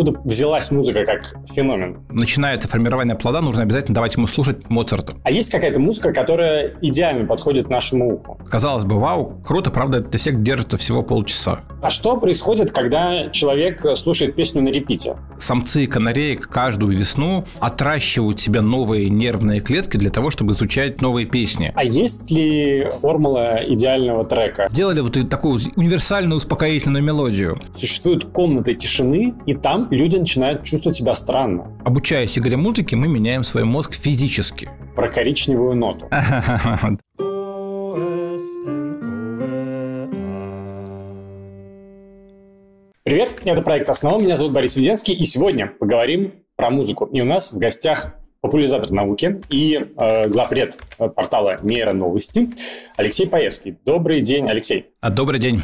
откуда взялась музыка как феномен. Начиная это формирование плода, нужно обязательно давать ему слушать Моцарта. А есть какая-то музыка, которая идеально подходит нашему уху? Казалось бы, вау, круто, правда, этот эффект держится всего полчаса. А что происходит, когда человек слушает песню на репите? Самцы и канареек каждую весну отращивают себе новые нервные клетки для того, чтобы изучать новые песни. А есть ли формула идеального трека? Сделали вот такую универсальную успокоительную мелодию. Существуют комнаты тишины, и там люди начинают чувствовать себя странно. Обучаясь игре музыки, мы меняем свой мозг физически. Про коричневую ноту. Привет, это проект «Основа». Меня зовут Борис Веденский, и сегодня поговорим про музыку. И у нас в гостях популяризатор науки и э, главред э, портала «Мейра Новости» Алексей Паевский. Добрый день, Алексей. А, добрый день.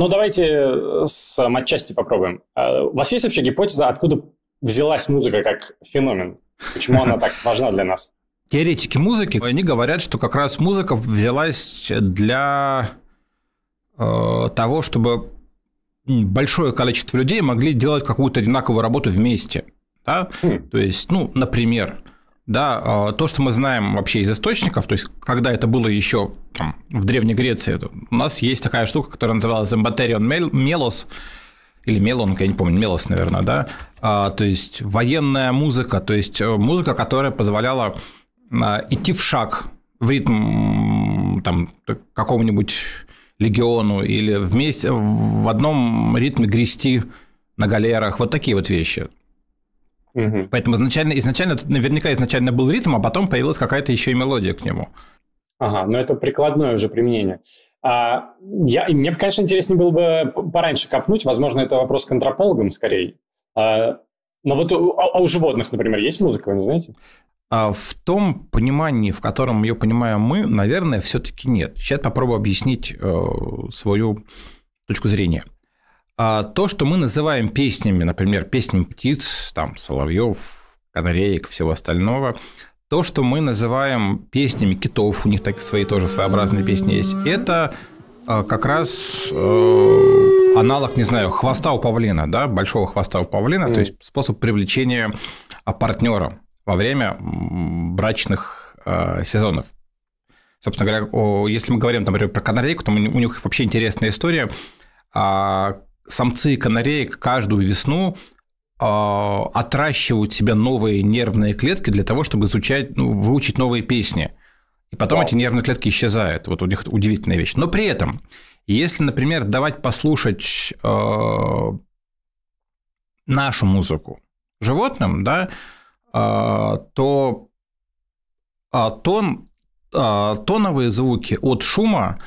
Ну, давайте э, с э, матчасти попробуем. А, у вас есть вообще гипотеза, откуда взялась музыка как феномен? Почему она так важна для нас? Теоретики музыки, они говорят, что как раз музыка взялась для э, того, чтобы большое количество людей могли делать какую-то одинаковую работу вместе. Да? Хм. То есть, ну, например, да, а, то, что мы знаем вообще из источников, то есть когда это было еще там, в Древней Греции, у нас есть такая штука, которая называлась Эмбатерион Мелос, или Мелон, я не помню, Мелос, наверное, да, а, то есть военная музыка, то есть э, музыка, которая позволяла а, идти в шаг, в ритм там, какому-нибудь легиону или вместе в одном ритме грести на галерах, вот такие вот вещи. Угу. Поэтому изначально, изначально, наверняка изначально был ритм, а потом появилась какая-то еще и мелодия к нему. Ага, но это прикладное уже применение. А, я, мне, конечно, интереснее было бы пораньше копнуть, возможно, это вопрос к антропологам скорее. А, но вот у, а, а у животных, например, есть музыка, вы не знаете? А в том понимании, в котором ее понимаем мы, наверное, все-таки нет. Сейчас попробую объяснить э, свою точку зрения. А, то, что мы называем песнями, например, песнями птиц, там, соловьев, канареек, всего остального, то, что мы называем песнями китов, у них так свои тоже своеобразные песни есть, это а, как раз э, аналог, не знаю, хвоста у павлина, да, большого хвоста у павлина, mm. то есть способ привлечения а, партнера во время брачных э, сезонов. Собственно говоря, о, если мы говорим, там, например, про канарейку, то у них вообще интересная история. А самцы канареек каждую весну а, отращивают себе новые нервные клетки для того, чтобы изучать, ну, выучить новые песни. И потом Вау. эти нервные клетки исчезают. Вот у них удивительная вещь. Но при этом, если, например, давать послушать э, нашу музыку животным, да, э, то э, тон, э, тоновые звуки от шума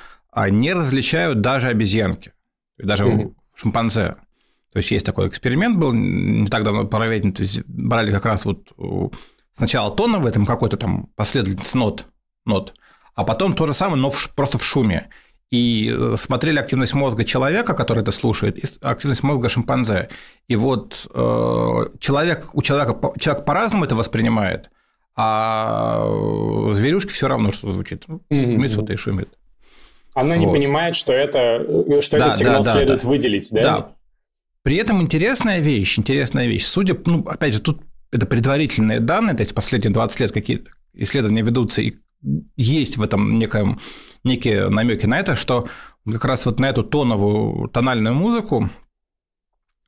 не различают даже обезьянки. Даже шимпанзе. То есть есть такой эксперимент был, не так давно проверен, то есть брали как раз вот сначала тона в этом какой-то там последовательность нот, нот, а потом то же самое, но в, просто в шуме. И э, смотрели активность мозга человека, который это слушает, и активность мозга шимпанзе. И вот э, человек, у человека человек по-разному это воспринимает, а э, зверюшки все равно, что звучит. Шумит, что-то и шумит. Она не вот. понимает, что, это, э, что да, этот сигнал да, да, следует да. выделить, да? Да. При этом интересная вещь, интересная вещь. Судя, ну, опять же, тут это предварительные данные, то есть последние 20 лет какие-то исследования ведутся, и есть в этом неком, некие намеки на это, что как раз вот на эту тоновую, тональную музыку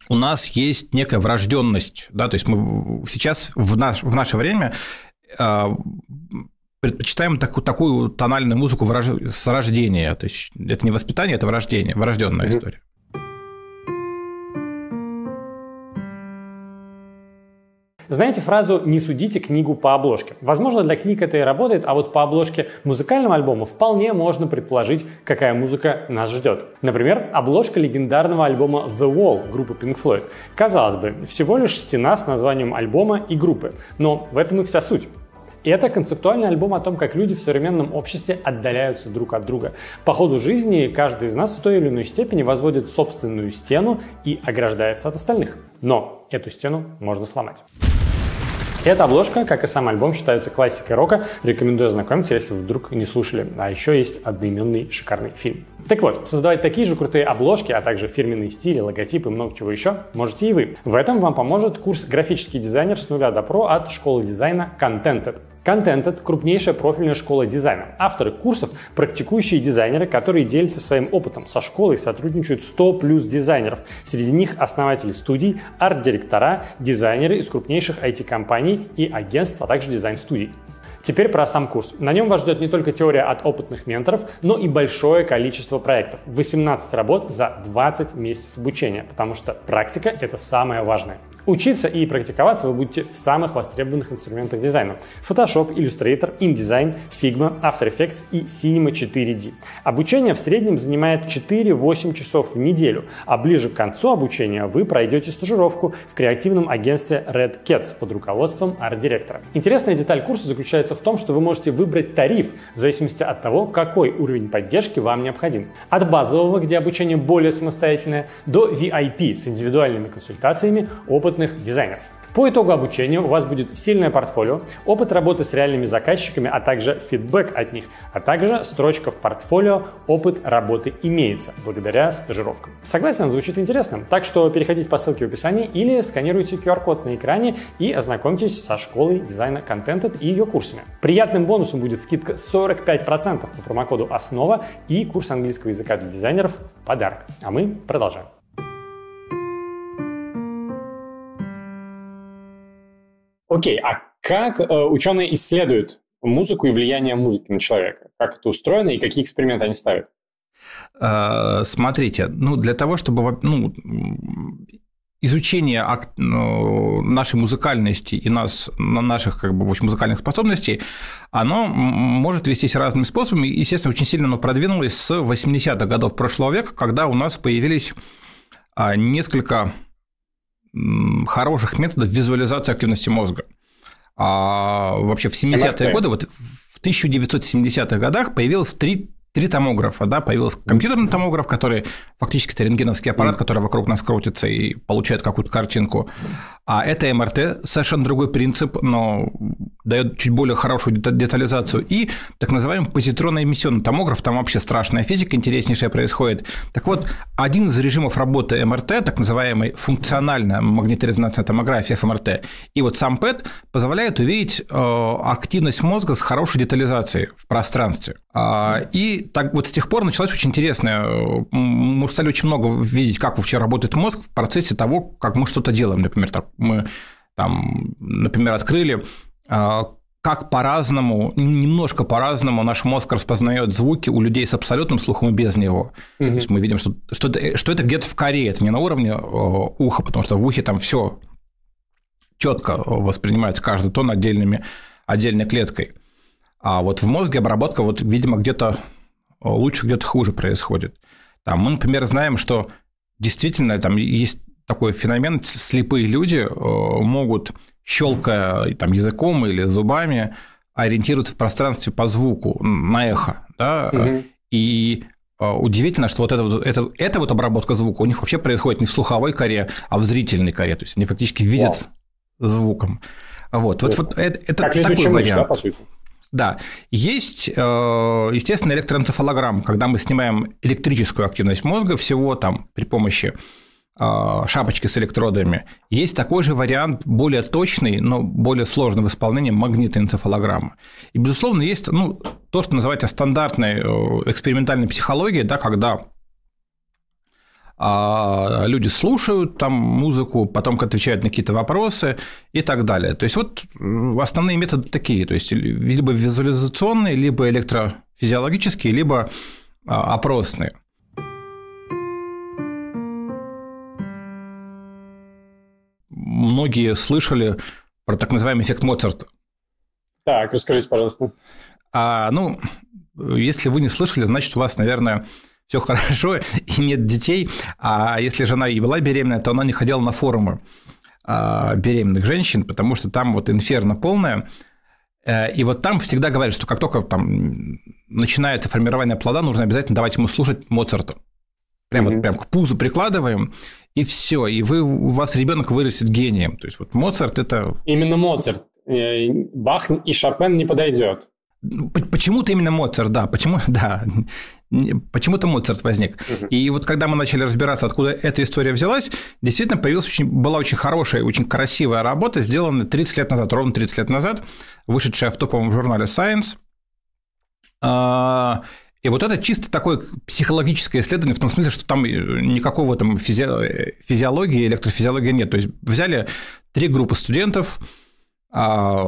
у нас есть некая врожденность, да, то есть мы сейчас в, наш, в наше время а, предпочитаем такую, такую тональную музыку враж... с рождения. То есть это не воспитание, это врождение, врожденная mm-hmm. история. Знаете фразу «не судите книгу по обложке»? Возможно, для книг это и работает, а вот по обложке музыкального альбома вполне можно предположить, какая музыка нас ждет. Например, обложка легендарного альбома «The Wall» группы Pink Floyd. Казалось бы, всего лишь стена с названием альбома и группы. Но в этом и вся суть. И это концептуальный альбом о том, как люди в современном обществе отдаляются друг от друга. По ходу жизни каждый из нас в той или иной степени возводит собственную стену и ограждается от остальных. Но эту стену можно сломать. Эта обложка, как и сам альбом, считается классикой рока. Рекомендую ознакомиться, если вы вдруг не слушали. А еще есть одноименный шикарный фильм. Так вот, создавать такие же крутые обложки, а также фирменные стили, логотипы и много чего еще можете и вы. В этом вам поможет курс «Графический дизайнер с нуля до про» от школы дизайна Contented. Content — это крупнейшая профильная школа дизайна. Авторы курсов — практикующие дизайнеры, которые делятся своим опытом. Со школой сотрудничают 100 плюс дизайнеров. Среди них основатели студий, арт-директора, дизайнеры из крупнейших IT-компаний и агентств, а также дизайн-студий. Теперь про сам курс. На нем вас ждет не только теория от опытных менторов, но и большое количество проектов. 18 работ за 20 месяцев обучения, потому что практика — это самое важное. Учиться и практиковаться вы будете в самых востребованных инструментах дизайна. Photoshop, Illustrator, InDesign, Figma, After Effects и Cinema 4D. Обучение в среднем занимает 4-8 часов в неделю, а ближе к концу обучения вы пройдете стажировку в креативном агентстве Red Cats под руководством арт-директора. Интересная деталь курса заключается в том, что вы можете выбрать тариф в зависимости от того, какой уровень поддержки вам необходим. От базового, где обучение более самостоятельное, до VIP с индивидуальными консультациями, опытом опытных дизайнеров. По итогу обучения у вас будет сильное портфолио, опыт работы с реальными заказчиками, а также фидбэк от них, а также строчка в портфолио «Опыт работы имеется» благодаря стажировкам. Согласен, звучит интересно, так что переходите по ссылке в описании или сканируйте QR-код на экране и ознакомьтесь со школой дизайна контента и ее курсами. Приятным бонусом будет скидка 45% по промокоду «Основа» и курс английского языка для дизайнеров подарок. А мы продолжаем. Окей, а как э, ученые исследуют музыку и влияние музыки на человека? Как это устроено и какие эксперименты они ставят? Э, смотрите, ну для того, чтобы ну, изучение ну, нашей музыкальности и нас, наших как бы, музыкальных способностей, оно может вестись разными способами. Естественно, очень сильно оно продвинулось с 80-х годов прошлого века, когда у нас появились а, несколько хороших методов визуализации активности мозга. А вообще в 70-е годы, вот в 1970-х годах появилось три три томографа, да, появился компьютерный томограф, который фактически это рентгеновский аппарат, который вокруг нас крутится и получает какую-то картинку. А это МРТ, совершенно другой принцип, но дает чуть более хорошую детализацию. И так называемый позитронно эмиссионный томограф, там вообще страшная физика, интереснейшая происходит. Так вот, один из режимов работы МРТ, так называемый функциональная магниторезонансная томография ФМРТ, и вот сам ПЭТ позволяет увидеть э, активность мозга с хорошей детализацией в пространстве. А, и так вот с тех пор началась очень интересная э, стали очень много видеть, как вообще работает мозг в процессе того, как мы что-то делаем. Например, так, мы там, например, открыли а, как по-разному, немножко по-разному наш мозг распознает звуки у людей с абсолютным слухом и без него. Угу. То есть мы видим, что, что, это, что это где-то в коре, это не на уровне э, уха, потому что в ухе там все четко воспринимается каждый тон отдельными, отдельной клеткой. А вот в мозге обработка, вот, видимо, где-то э, лучше, где-то хуже происходит. Там, мы, например, знаем, что действительно там есть такой феномен, слепые люди э, могут, щелкая там, языком или зубами, ориентироваться в пространстве по звуку, на эхо. Да? Угу. И э, удивительно, что вот эта, вот, эта, вот обработка звука у них вообще происходит не в слуховой коре, а в зрительной коре. То есть они фактически видят Вау. звуком. Вот, вот, вот это, это такой вариант. Мышь, да, по сути? Да, есть, э, естественно, электроэнцефалограмм, когда мы снимаем электрическую активность мозга всего там при помощи э, шапочки с электродами. Есть такой же вариант, более точный, но более сложный в исполнении магнитной энцефалограммы. И, безусловно, есть ну, то, что называется стандартной э, экспериментальной психологией, да, когда а люди слушают там музыку, потом отвечают на какие-то вопросы и так далее. То есть вот основные методы такие, то есть либо визуализационные, либо электрофизиологические, либо а, опросные. Многие слышали про так называемый эффект Моцарта. Так, расскажите, пожалуйста. А, ну, если вы не слышали, значит, у вас, наверное, все хорошо, и нет детей. А если жена и была беременная, то она не ходила на форумы а, беременных женщин, потому что там вот инферно полное. Э, и вот там всегда говорят, что как только там начинается формирование плода, нужно обязательно давать ему слушать Моцарта. Прям mm-hmm. вот прям к пузу прикладываем, и все. И вы, у вас ребенок вырастет гением. То есть вот Моцарт это... Именно Моцарт. Э, Бах и Шопен не подойдет. Почему-то именно Моцарт, да. Почему? Да почему-то Моцарт возник. Угу. И вот когда мы начали разбираться, откуда эта история взялась, действительно появилась очень, была очень хорошая, очень красивая работа, сделанная 30 лет назад, ровно 30 лет назад, вышедшая в топовом журнале Science. А, и вот это чисто такое психологическое исследование, в том смысле, что там э, никакого там физи... физиологии, электрофизиологии нет. То есть взяли три группы студентов, а,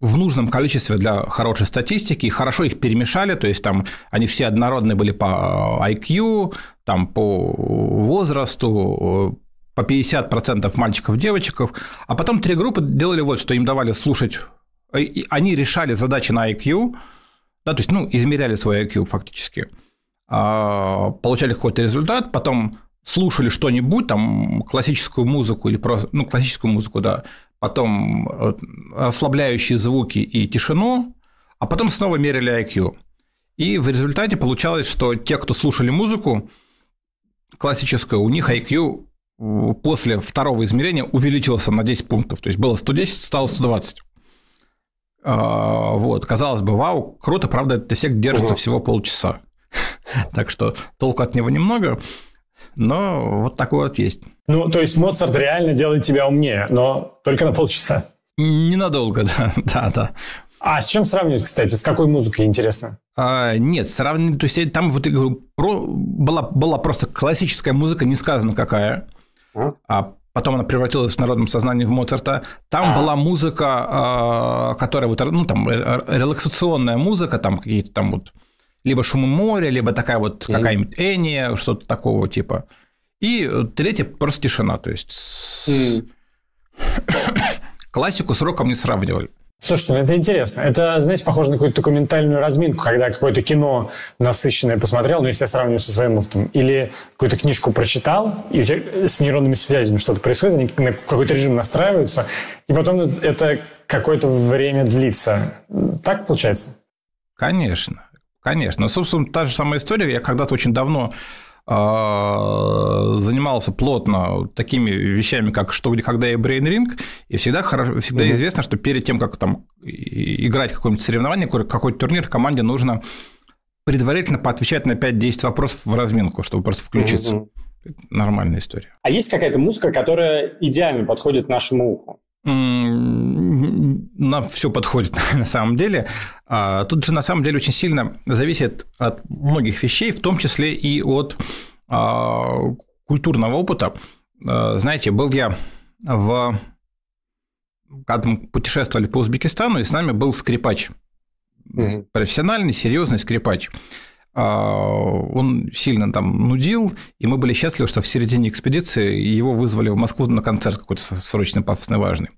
в нужном количестве для хорошей статистики, хорошо их перемешали, то есть там они все однородные были по э, IQ, там по возрасту, э, по 50% мальчиков, девочек, а потом три группы делали вот, что им давали слушать, они решали задачи на IQ, да, то есть, ну, измеряли свой IQ фактически, а, получали какой-то результат, потом слушали что-нибудь, там, классическую музыку или просто, ну, классическую музыку, да, потом э, расслабляющие звуки и тишину, а потом снова мерили IQ. И в результате получалось, что те, кто слушали музыку классическую, у них IQ э, после второго измерения увеличился на 10 пунктов. То есть было 110, стало 120. А, вот, казалось бы, вау, круто, правда, этот эффект держится угу. всего полчаса. Так что толку от него немного. Но вот такой вот есть. Ну, то есть Моцарт реально делает тебя умнее, но только на полчаса. Ненадолго, да, да, да. А с чем сравнивать, кстати? С какой музыкой, интересно? А, нет, сравнивать... То есть, там вот про, была, была просто классическая музыка, не сказано какая. А, а потом она превратилась в народном сознании в Моцарта. Там а. была музыка, а, которая вот, ну, там, э, релаксационная музыка, там какие-то там вот либо шумы моря, либо такая вот mm-hmm. какая-нибудь эния, что-то такого типа. И третье просто тишина, то есть mm классику с роком не сравнивали. Слушайте, ну это интересно. Это, знаете, похоже на какую-то документальную разминку, когда какое-то кино насыщенное посмотрел, ну, если я сравниваю со своим опытом, или какую-то книжку прочитал, и у тебя с нейронными связями что-то происходит, они в какой-то режим настраиваются, и потом это какое-то время длится. Так получается? Конечно. Конечно. Ну, собственно, та же самая история. Я когда-то очень давно а, занимался плотно такими вещами, как что, где, когда и брейнринг, и всегда, хорошо, всегда угу. известно, что перед тем, как там играть какое-нибудь соревнование, какой-то турнир, команде нужно предварительно поотвечать на 5-10 вопросов в разминку, чтобы просто включиться. Угу. Нормальная история. А есть какая-то музыка, которая идеально подходит нашему уху? нам все подходит на самом деле. А, тут же на самом деле очень сильно зависит от многих вещей, в том числе и от а, культурного опыта. А, знаете, был я в... Когда мы путешествовали по Узбекистану, и с нами был скрипач. Профессиональный, серьезный скрипач. А, он сильно там нудил, и мы были счастливы, что в середине экспедиции его вызвали в Москву на концерт какой-то срочный, пафосный, важный. И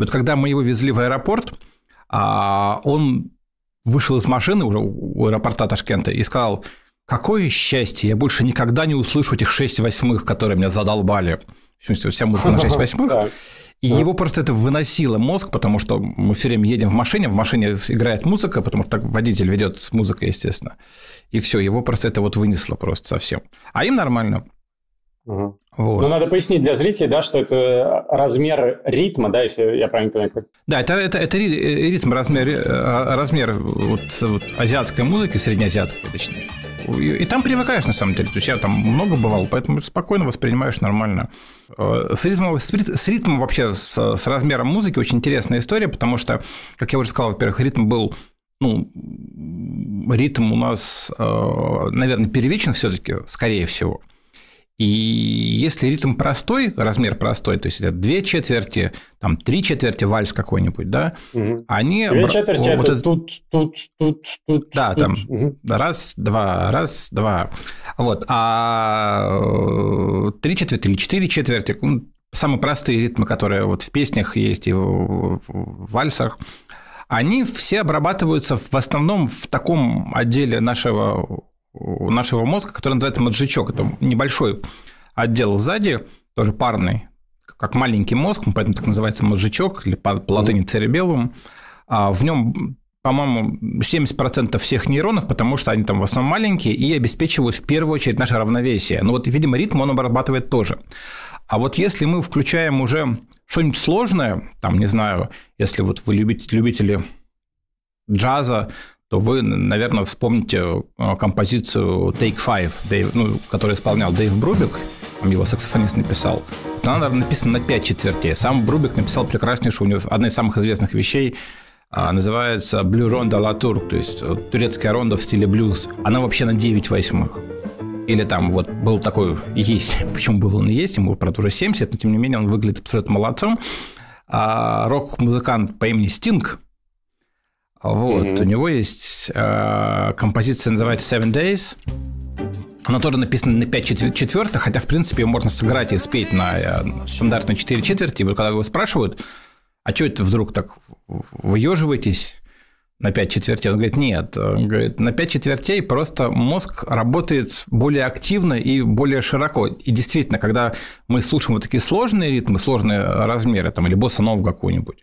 вот когда мы его везли в аэропорт, а, он вышел из машины уже у аэропорта Ташкента и сказал, какое счастье, я больше никогда не услышу этих шесть восьмых, которые меня задолбали. В смысле, вся музыка на шесть восьмых. И да. его просто это выносило мозг, потому что мы все время едем в машине, в машине играет музыка, потому что так водитель ведет с музыкой, естественно. И все, его просто это вот вынесло просто совсем. А им нормально. Угу. Вот. Ну, надо пояснить для зрителей, да, что это размер ритма, да, если я правильно понимаю. Да, это, это, это э, ритм, размер, э, а, размер вот, вот азиатской музыки, среднеазиатской, точнее. И, там привыкаешь, на самом деле. То есть я там много бывал, поэтому спокойно воспринимаешь нормально. Э, с ритмом, с ритмом вообще, с, с размером музыки очень интересная история, потому что, как я уже сказал, во-первых, ритм был ну, ритм у нас, э, наверное, первичен все-таки, скорее всего. И если ритм простой, размер простой, то есть это две четверти, там три четверти вальс какой-нибудь, да, угу. они... Две четверти вот это, тут, тут, тут, тут. Да, тут. там угу. раз, два, раз, два. Вот, а э, три четверти или четыре четверти, ну, самые простые ритмы, которые вот в песнях есть и в вальсах, они все обрабатываются в основном в таком отделе нашего нашего мозга, который называется мозжечок. Это небольшой отдел сзади, тоже парный, как маленький мозг, поэтому так называется мозжечок, или по, латыни церебеллум. А в нем, по-моему, 70% всех нейронов, потому что они там в основном маленькие, и обеспечивают в первую очередь наше равновесие. Но ну вот, видимо, ритм он обрабатывает тоже. А вот если мы включаем уже что-нибудь сложное, там, не знаю, если вот вы любите, любители джаза, то вы, наверное, вспомните э, композицию Take Five, Дэйв, ну, которую исполнял Дэйв Брубик, там его саксофонист написал. Она, наверное, написана на пять четвертей. Сам Брубик написал прекраснейшую, у него одна из самых известных вещей, а, называется Blue Ronda La Tour, то есть э, турецкая ронда в стиле блюз. Она вообще на 9 восьмых. Или там вот был такой, есть, почему был он есть, ему, правда, уже 70, но тем не менее он выглядит абсолютно молодцом. А рок-музыкант по имени Стинг, вот, mm-hmm. у него есть э, композиция, называется Seven Days. Она тоже написана на 5 четвер- четвертых, хотя, в принципе, ее можно сыграть и спеть на э, стандартные 4 четверти. И вот когда его спрашивают, а что это вдруг так выеживаетесь на 5 четвертей? Он говорит, нет. Он говорит, на 5 четвертей просто мозг работает более активно и более широко. И действительно, когда мы слушаем вот такие сложные ритмы, сложные размеры, там, или босса-нову какую-нибудь,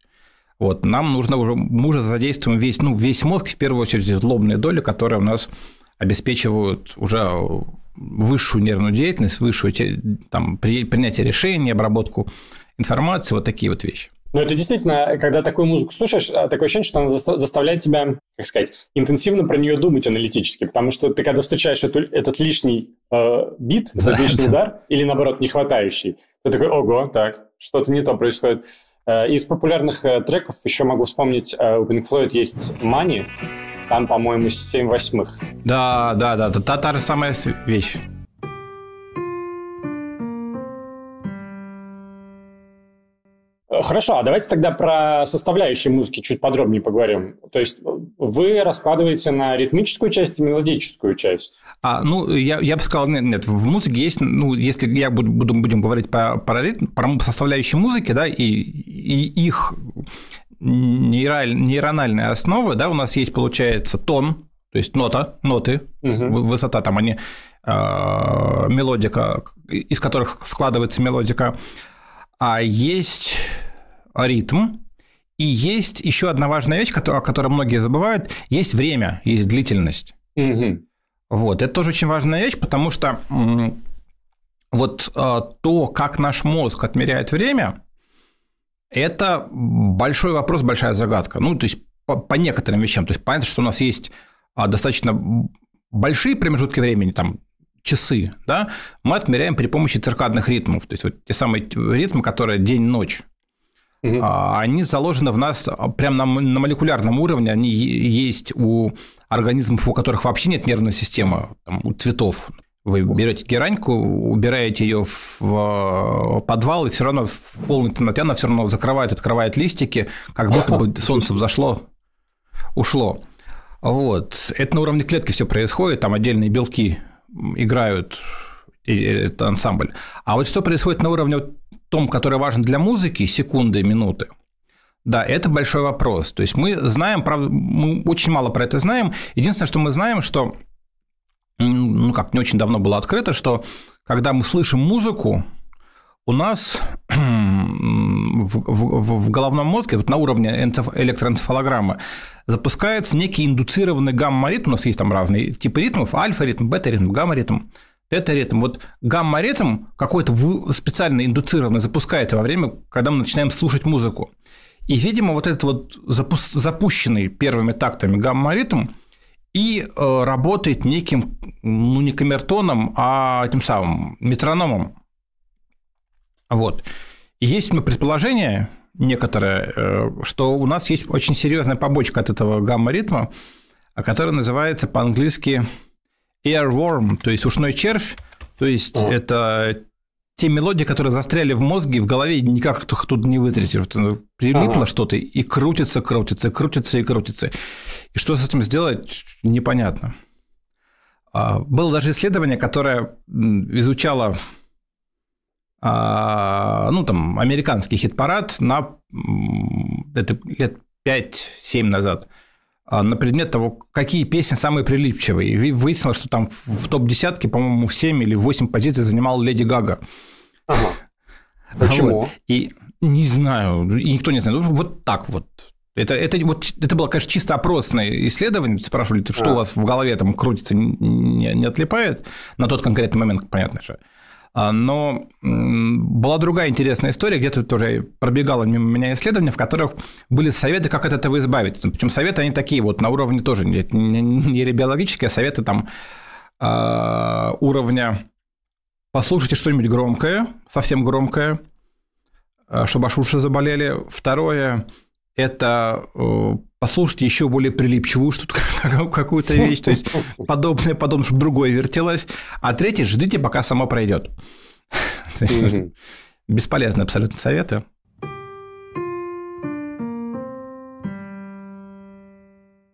вот, нам нужно уже, мы уже задействуем весь, ну, весь мозг, в первую очередь, злобные доли, которые у нас обеспечивают уже высшую нервную деятельность, высшую там, принятие решений, обработку информации, вот такие вот вещи. Но ну, это действительно, когда такую музыку слушаешь, а, такое ощущение, что она заставляет тебя, как сказать, интенсивно про нее думать аналитически, потому что ты когда встречаешь эту, этот лишний э, бит, этот да, лишний да. удар, или наоборот, не хватающий, ты такой, ого, так, что-то не то происходит. Э, из популярных э, треков еще могу вспомнить, э, у Pink Floyd есть Money, там, по-моему, 7 восьмых. Да, да, да, та, та, та же самая вещь. Хорошо, а давайте тогда про составляющие музыки чуть подробнее поговорим. То есть вы раскладываете на ритмическую часть и мелодическую часть? А, ну, я, я бы сказал, нет, нет, в музыке есть, ну, если я буду, буду будем говорить по, про, ритм, про составляющие музыки, да, и и их нейрональная основа, да, у нас есть, получается, тон, то есть нота, ноты, угу. высота там они, а а, мелодика, из которых складывается мелодика, а есть ритм, и есть еще одна важная вещь, о которой многие забывают, есть время, есть длительность. Угу. Вот, это тоже очень важная вещь, потому что вот а, то, как наш мозг отмеряет время, это большой вопрос, большая загадка. Ну, то есть по, по некоторым вещам. То есть понятно, что у нас есть а, достаточно большие промежутки времени, там часы, да, мы отмеряем при помощи циркадных ритмов. То есть вот те самые ритмы, которые день-ночь. Угу. А, они заложены в нас а, прямо на, на молекулярном уровне, они есть у организмов, у которых вообще нет нервной системы, там, у цветов. Вы берете гераньку, убираете ее в э, подвал, и все равно в полной темноте она все равно закрывает, открывает листики, как будто бы солнце взошло, ушло. Вот. Это на уровне клетки все происходит, там отдельные белки играют этот ансамбль. А вот что происходит на уровне том, который важен для музыки, секунды, минуты, да, это большой вопрос. То есть мы знаем, правда, мы очень мало про это знаем. Единственное, что мы знаем, что ну как не очень давно было открыто, что когда мы слышим музыку, у нас в, в, в головном мозге, вот на уровне электроэнцефалограммы, запускается некий индуцированный гамма-ритм. У нас есть там разные типы ритмов. Альфа-ритм, бета-ритм, гамма-ритм, тета-ритм. Вот гамма-ритм какой-то специально индуцированный запускается во время, когда мы начинаем слушать музыку. И, видимо, вот этот вот запу запущенный первыми тактами гамма-ритм – и э, работает неким, ну, не камертоном, а этим самым метрономом. Вот. И есть ну, предположение некоторое, э, что у нас есть очень серьезная побочка от этого гамма-ритма, а которая называется по-английски airworm, то есть ушной червь, то есть О. это те мелодии, которые застряли в мозге, в голове, никак тут не вытрясешь. Ну, прилипло ага. что-то и крутится, крутится, крутится и крутится. И что с этим сделать, непонятно. А, было даже исследование, которое изучало а, ну, там, американский хит-парад на это лет 5-7 назад – а, на предмет того, какие песни самые прилипчивые. И выяснилось, что там в топ-десятке, по-моему, 7 или 8 позиций занимала Леди Гага. Ага. Почему? Вот. И не знаю, и никто не знает. Вот так вот. Это, это, вот, это было, конечно, чисто опросное исследование. Спрашивали, что а. у вас в голове там крутится, не, не отлипает. На тот конкретный момент, понятно же. А, но была другая интересная история, где-то тоже пробегало мимо меня исследования, в которых были советы, как от этого избавиться. Причем советы, они такие вот на уровне тоже не биологические, а советы там а, уровня послушайте что-нибудь громкое, совсем громкое, а, чтобы аж уши заболели. Второе – это э, послушать еще более прилипчивую что-то, какую-то вещь, то есть подобное, подобное, чтобы другое вертелось, а третье ждите, пока само пройдет. Бесполезные абсолютно советы.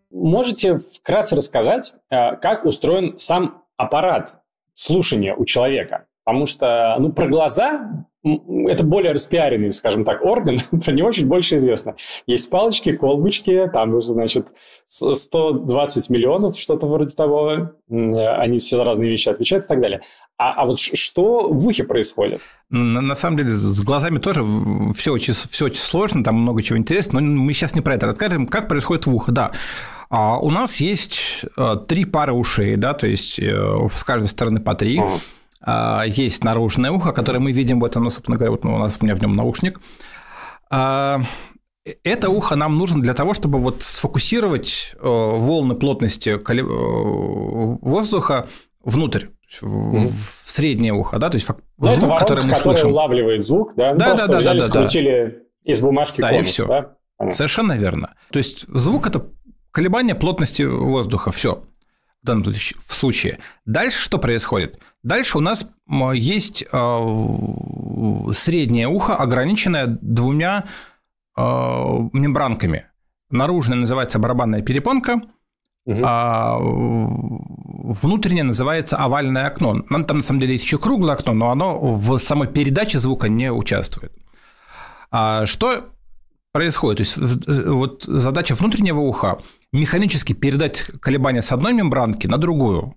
Можете вкратце рассказать, э, как устроен сам аппарат слушания у человека? Потому что ну, про глаза это более распиаренный, скажем так, орган, про него чуть больше известно. Есть палочки, колбочки, там уже, значит, 120 миллионов, что-то вроде того, они все за разные вещи отвечают и так далее. А, а вот что в ухе происходит? Ну, на, на самом деле, с глазами тоже все очень, все очень сложно, там много чего интересного, но мы сейчас не про это расскажем. Как происходит в ухо, да. А у нас есть э, три пары ушей, да, то есть э, с каждой стороны по три. Uh-huh. А, есть наружное ухо, которое мы видим в этом, собственно говоря, вот ну, у нас у меня в нем наушник. А, это ухо нам нужно для того, чтобы вот сфокусировать э, волны плотности э, воздуха внутрь в, среднее ухо, да, то есть ну, звук, это воронка, который мы который слышим. улавливает звук, да, ну, да, да, да, взяли, да, да, скрутили да. из бумажки да, конус, и все. да? Совершенно верно. То есть звук это колебание плотности воздуха, все в данном случае. Дальше что происходит? Дальше у нас есть а, среднее ухо, ограниченное двумя а, мембранками. Наружная называется барабанная перепонка, угу. а внутреннее называется овальное окно. Там на самом деле есть еще круглое окно, но оно в самой передаче звука не участвует. А что происходит? То есть э, вот задача внутреннего уха механически передать колебания с одной мембранки на другую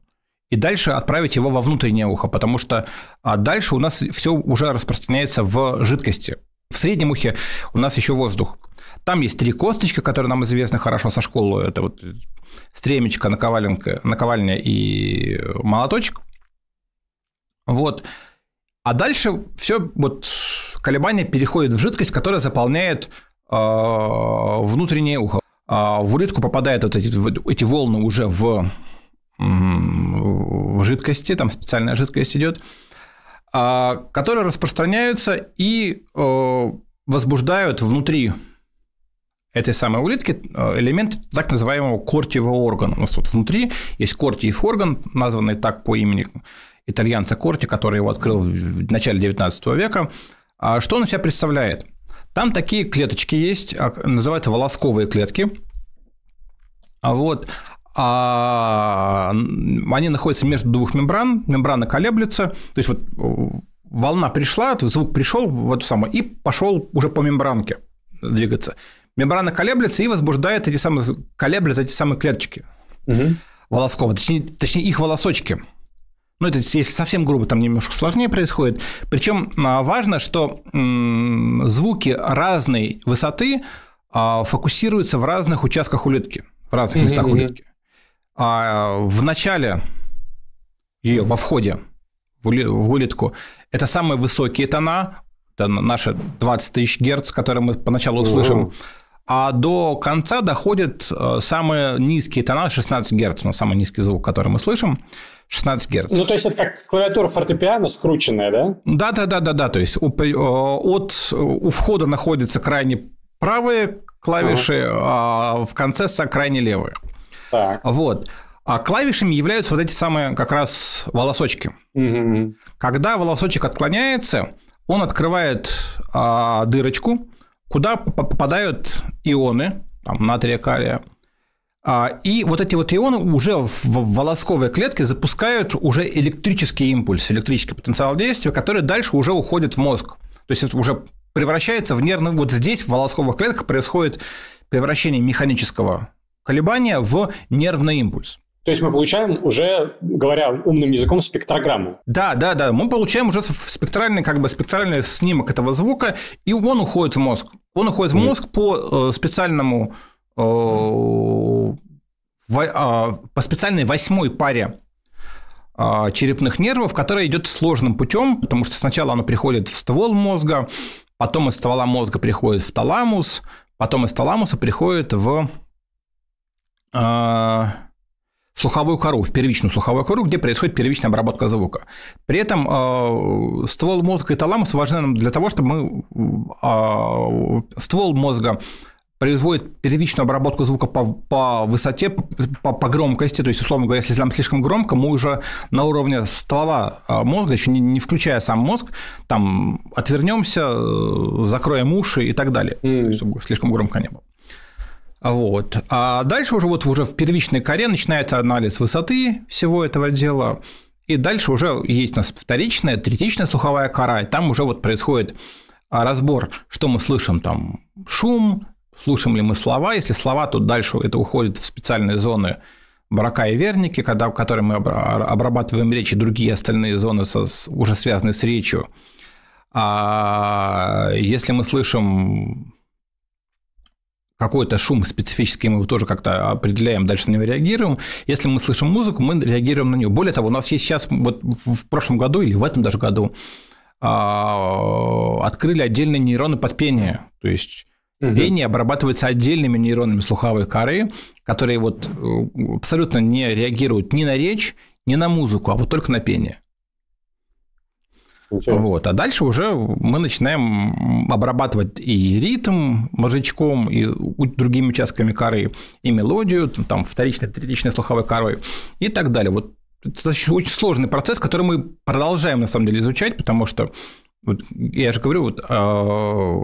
и дальше отправить его во внутреннее ухо, потому что а, дальше у нас все уже распространяется в жидкости. В среднем ухе у нас еще воздух. Там есть три косточки, которые нам известны хорошо со школы. Это вот стремечко, наковаленка, наковальня и молоточек. Вот. А дальше все вот колебание переходит в жидкость, которая заполняет э, внутреннее ухо. А в улитку попадают вот эти, эти волны уже в в жидкости, там специальная жидкость идет, а, которые распространяются и э, возбуждают внутри этой самой улитки э, элемент так называемого кортиевого органа. У нас вот внутри есть кортиев орган, названный так по имени итальянца Корти, который его открыл в начале 19 века. А что он из себя представляет? Там такие клеточки есть, а, называются волосковые клетки. Вот а они находятся между двух мембран, мембрана колеблется, то есть вот э, волна пришла, звук пришел в эту самую и пошел уже по мембранке двигаться. Мембрана колеблется и возбуждает эти самые, колеблет эти самые клеточки угу. волосков, точнее, точнее их волосочки. Ну, это если совсем грубо, там немножко сложнее происходит. Причем а, важно, что звуки разной высоты а, фокусируются в разных участках улитки, в разных местах улитки а, э, в начале ее, во входе в улитку это самые высокие тона, это наши 20 тысяч герц, которые мы поначалу услышим. А до конца доходят э, самые низкие тона, 16 герц, у ну, нас самый низкий звук, который мы слышим, 16 герц. Ну, то есть, это как клавиатура фортепиано скрученная, да? Да-да-да-да-да, то есть, у, э, от, у входа находятся крайне правые клавиши, а в конце крайне левые. Так. Вот. А клавишами являются вот эти самые как раз волосочки. Угу. Когда волосочек отклоняется, он открывает а, дырочку, куда попадают ионы, там, натрия, калия. А, и вот эти вот ионы уже в волосковой клетке запускают уже электрический импульс, электрический потенциал действия, который дальше уже уходит в мозг. То есть это уже превращается в нервный... Вот здесь в волосковых клетках происходит превращение механического колебания в нервный импульс. То есть мы получаем уже, говоря умным языком, спектрограмму. Да, да, да. Мы получаем уже спектральный, как бы спектральный снимок этого звука, и он уходит в мозг. Он уходит в мозг по э, специальному э, а, по специальной восьмой паре а, черепных нервов, которая идет сложным путем, потому что сначала оно приходит в ствол мозга, потом из ствола мозга приходит в таламус, потом из таламуса приходит в а, слуховую кору, в первичную слуховую кору, где происходит первичная обработка звука. При этом а, ствол мозга и таламус важны нам для того, чтобы мы... А, ствол мозга производит первичную обработку звука по, по высоте, по, по громкости, то есть, условно говоря, если нам слишком громко, мы уже на уровне ствола мозга, еще не, не включая сам мозг, там отвернемся, закроем уши и так далее, mm. чтобы слишком громко не было. Вот. А дальше уже вот уже в первичной коре начинается анализ высоты всего этого дела. И дальше уже есть у нас вторичная, третичная слуховая кора, и там уже вот происходит а, разбор, что мы слышим там, шум, слушаем ли мы слова, если слова, то дальше это уходит в специальные зоны брака и верники, когда, которые мы обрабатываем речь и другие остальные зоны со, уже связанные с речью. А если мы слышим какой-то шум специфический, мы его тоже как-то определяем, дальше на него реагируем. Если мы слышим музыку, мы реагируем на нее. Более того, у нас есть сейчас, вот в прошлом году или в этом даже году, а, открыли отдельные нейроны под пение. То есть Пение обрабатывается отдельными нейронами слуховой коры, которые вот э, абсолютно не реагируют ни на речь, ни на музыку, а вот только на пение. Интересно. Вот. А дальше уже мы начинаем обрабатывать и ритм мозжечком, и другими участками коры, и мелодию, там вторичной, третичной слуховой корой и так далее. Вот это очень сложный процесс, который мы продолжаем на самом деле изучать, потому что вот, я же говорю, вот, а,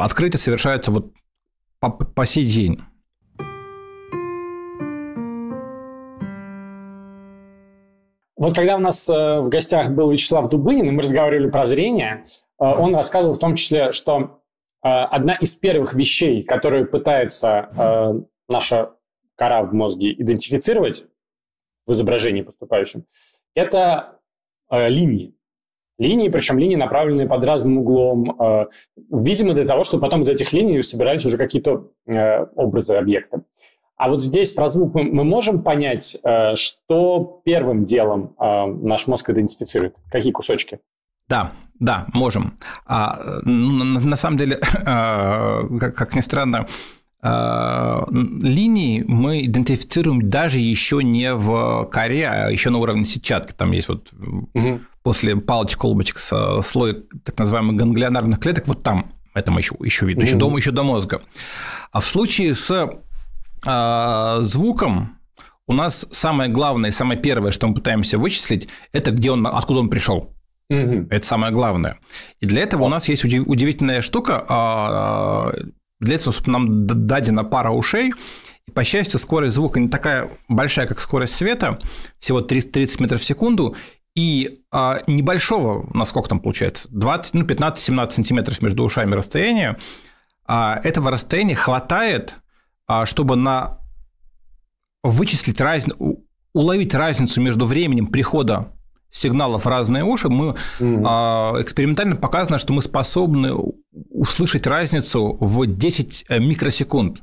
открытие совершается вот по, по сей день. Вот когда у нас э, в гостях был Вячеслав Дубынин, и мы разговаривали про зрение, э, он рассказывал в том числе, что э, одна из первых вещей, которую пытается наша кора в мозге идентифицировать в изображении поступающем, это линии. Линии, причем линии, направленные под разным углом, видимо, для того, чтобы потом из этих линий собирались уже какие-то образы объекта. А вот здесь про звук мы, мы можем понять, э, что первым делом э, наш мозг идентифицирует, какие кусочки? Да, да, можем. А, на самом деле, э, как, как ни странно, линии мы идентифицируем даже еще не в коре, а еще на уровне сетчатки. Там есть вот угу. после палочек, колбочек слой так называемых ганглионарных клеток, вот там это мы еще, еще видим, угу. еще, до, еще до мозга. А в случае с а, звуком у нас самое главное, самое первое, что мы пытаемся вычислить, это где он, откуда он пришел. Угу. Это самое главное. И для этого Класс. у нас есть удив, удивительная штука. А, для этого нам дадена пара ушей. И, по счастью, скорость звука не такая большая, как скорость света, всего 30 метров в секунду, и а, небольшого, насколько там получается, 20, ну, 15-17 сантиметров между ушами расстояния, а, этого расстояния хватает а чтобы на вычислить разницу, уловить разницу между временем прихода сигналов в разные уши, мы mm а, экспериментально показано, что мы способны услышать разницу в 10 э, микросекунд.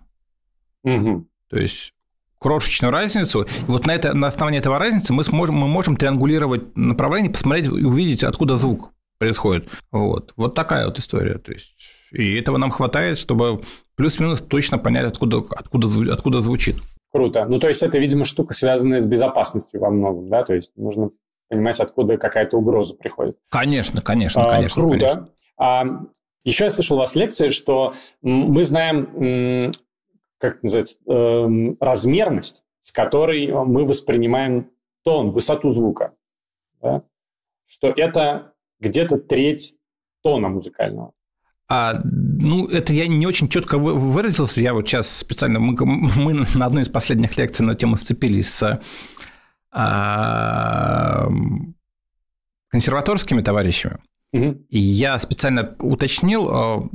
mm То есть крошечную разницу. И вот на, это, на основании этого разницы мы, сможем, мы можем триангулировать направление, посмотреть и увидеть, откуда звук происходит. Вот, вот такая вот история. То есть и этого нам хватает, чтобы плюс-минус точно понять, откуда, откуда, откуда звучит. Круто. Ну, то есть это, видимо, штука, связанная с безопасностью во многом, да? То есть нужно понимать, откуда какая-то угроза приходит. Конечно, конечно, а, конечно. Круто. Конечно. А, еще я слышал у вас лекции, что мы знаем, как это называется, эм, размерность, с которой мы воспринимаем тон, высоту звука. Да? Что это где-то треть тона музыкального. А, ну, это я не очень четко выразился. Я вот сейчас специально... Мы, мы на одной из последних лекций на тему сцепились с а, консерваторскими товарищами. Угу. И я специально уточнил, а,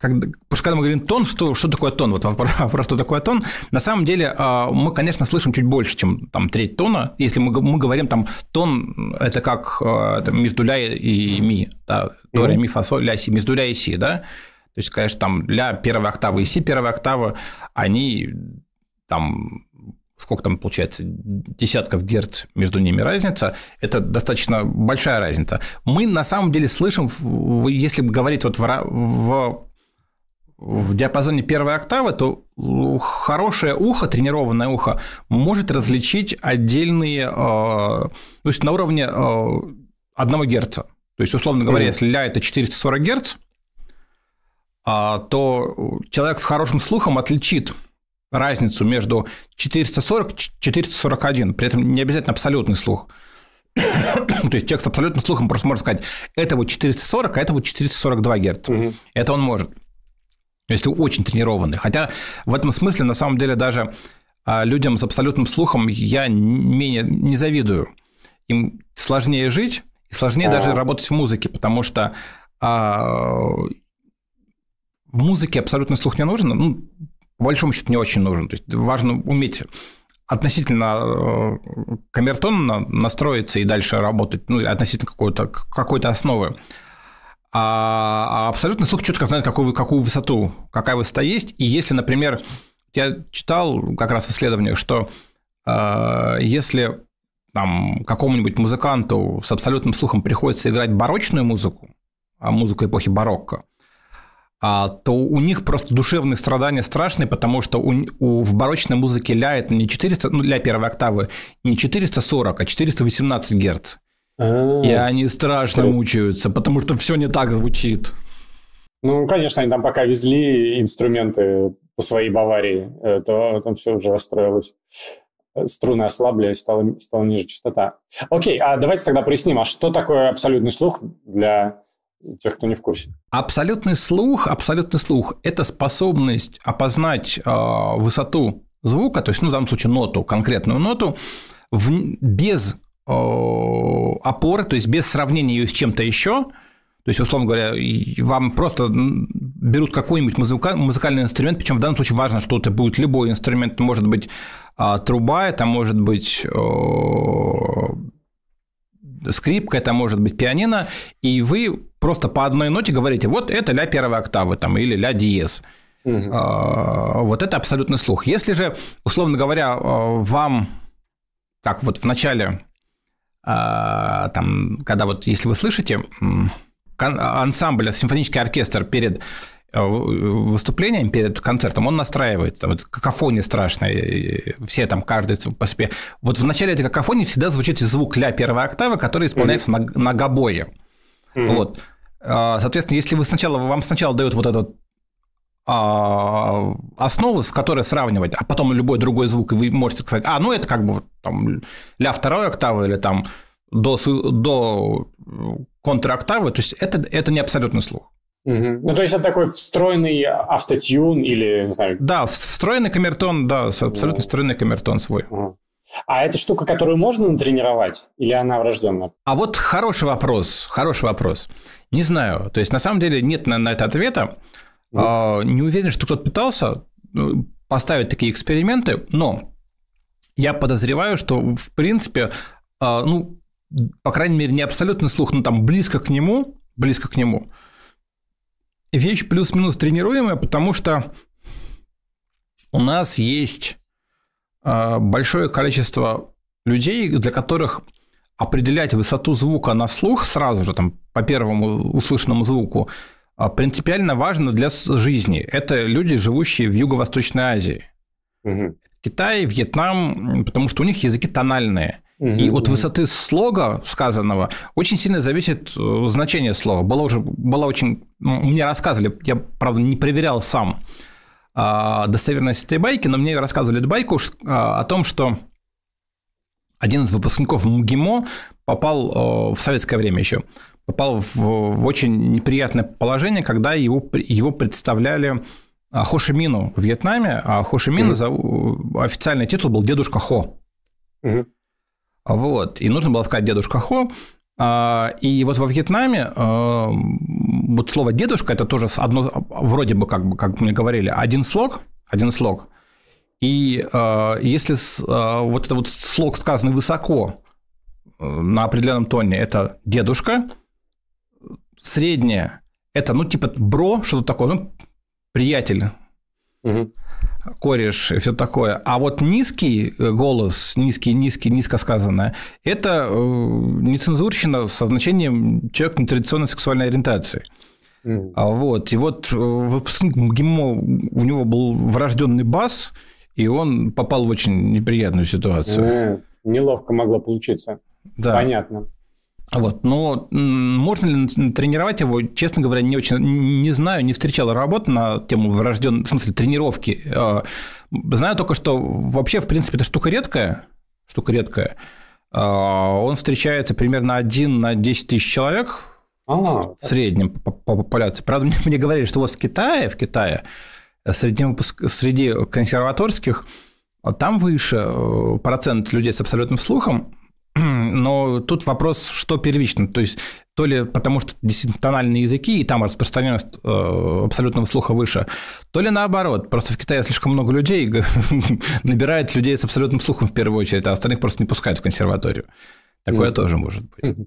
когда, потому когда мы говорим тон, что, что такое тон? Вот вопрос, что такое тон? На самом деле а, мы, конечно, слышим чуть больше, чем там треть тона. Если мы, мы говорим там тон, это как а, там, между и ми, да, до, ре, ми, фа, соль, ля, си, между и си, да? То есть, конечно, там ля первой октавы и си первой октавы, они там сколько там получается, десятков герц между ними разница, это достаточно большая разница. Мы на самом деле слышим, если говорить вот в, в в диапазоне первой октавы, то хорошее ухо, тренированное ухо, может различить отдельные, э, то есть на уровне э, одного герца. То есть, условно говоря, mm если ля это 440 герц, а, то человек с хорошим слухом отличит разницу между 440 и 441. При этом не обязательно абсолютный слух. То есть человек с абсолютным слухом просто может сказать, это вот 440, а это вот 442 герца. Угу. Это он может. Ну, если очень тренированы. Хотя в этом смысле, на самом деле, даже а, людям с абсолютным слухом я менее не завидую. Им сложнее жить и сложнее а -а -а. даже работать в музыке, потому что а, в музыке абсолютный слух не нужен, ну, по большому счету не очень нужен. То есть важно уметь относительно а, камертонно настроиться и дальше работать, ну, относительно какой, -то, какой -то основы а, а абсолютный слух четко знает, какую, какую высоту, какая высота есть. И если, например, я читал как раз в исследовании, что э, если там какому-нибудь музыканту с абсолютным слухом приходится играть барочную музыку, а музыку эпохи барокко, а, то у них просто душевные страдания страшные, потому что у, у, в барочной музыке ляет не 400, ну, ля первой октавы не 440, а 418 герц. А. И они страшно Интересно. мучаются, потому что все не так звучит. Ну, конечно, они там пока везли инструменты по своей Баварии, то там все уже расстроилось. Струны ослабли, стала, стала ниже частота. Окей, а давайте тогда проясним, а что такое абсолютный слух для тех, кто не в курсе. Абсолютный слух, абсолютный слух – это способность опознать э, высоту звука, то есть, ну, в данном случае ноту, конкретную ноту, в, без Э, опоры, то есть без сравнения ее с чем-то еще, то есть, условно говоря, вам просто берут какой-нибудь музыка, музыкальный инструмент, причем в данном случае важно, что это будет любой инструмент, может быть а, труба, это может быть э, скрипка, это может быть пианино, и вы просто по одной ноте говорите, вот это ля первой октавы там, или ля диез. Угу. Вот это абсолютный слух. Если же, условно говоря, э, вам, как вот в начале а, там, когда вот, если вы слышите, ансамбль, симфонический оркестр перед э, выступлением, перед концертом, он настраивает, там, это какофония страшная, все там, каждый по себе. Вот в начале этой какофонии всегда звучит звук ля первой октавы, который исполняется mm-hmm. на, на гобое. Mm-hmm. Вот. А, соответственно, если вы сначала, вам сначала дают вот этот а, основы, с которой сравнивать, а потом любой другой звук, и вы можете сказать, а, ну это как бы там ля второй октавы или там до, до контроктавы, то есть это, это не абсолютный слух. Угу. Ну, то есть это такой встроенный автотюн или, не знаю... Да, встроенный камертон, да, абсолютно встроенный камертон свой. А эта штука, которую можно натренировать, или она врожденная? А вот хороший вопрос, хороший вопрос. Не знаю, то есть на самом деле нет на, на это ответа. Mm. Не уверен, что кто-то пытался ну, поставить такие эксперименты, но я подозреваю, что в принципе, а, ну, по крайней мере, не абсолютно слух, но там близко к нему, близко к нему. Вещь плюс-минус тренируемая, потому что у нас есть а, большое количество людей, для которых определять высоту звука на слух сразу же там по первому услышанному звуку – а, принципиально важно для жизни. Это люди, живущие в Юго-Восточной Азии. Угу. Китай, Вьетнам, потому что у них языки тональные. Угу, и от угу. высоты слога сказанного очень сильно зависит э, значение слова. Было уже, было очень, ну, мне рассказывали, я, правда, не проверял сам а, достоверность этой байки, но мне рассказывали эту байку а, о том, что один из выпускников МГИМО попал э, в советское время еще, попал в, в очень неприятное положение, когда его, его представляли а, Хошимину в Вьетнаме, а Хошимина mm-hmm. за официальный титул был дедушка Хо. Mm-hmm. Вот. И нужно было сказать дедушка Хо. А, и вот во Вьетнаме а, вот слово дедушка это тоже одно вроде бы как бы как мне говорили один слог, один слог. И если вот этот вот слог сказанный высоко э, на определенном тоне это дедушка, среднее – это, ну, типа, бро, что-то такое, ну, приятель, угу. кореш и все такое. А вот низкий э, голос, низкий, низкий, низко сказанное – это э, нецензурщина со значением человек нетрадиционной сексуальной ориентации. Mm. Вот. И вот э, выпускник МГИМО, у него был врожденный бас, и он попал в очень неприятную ситуацию. Ну, неловко могло получиться. Да. Понятно. Вот. Но можно ли тренировать его, честно говоря, не очень не знаю, не встречал работ на тему врожденной, в смысле, тренировки. А, знаю только, что вообще, в принципе, эта штука редкая. Штука редкая. А, он встречается примерно один на 10 тысяч человек а, в среднем по, популяции. Правда, мне, говорили, что вот в Китае, в Китае, э, среди, среди консерваторских, там выше э, процент людей с абсолютным слухом, Но тут вопрос, что первично. То есть, то ли потому, что действительно тональные языки, и там распространенность э, абсолютного слуха выше, то ли наоборот. Просто в Китае слишком много людей набирает людей с абсолютным слухом в первую очередь, а остальных просто не пускают в консерваторию. Такое mm. тоже может быть. Mm-hmm.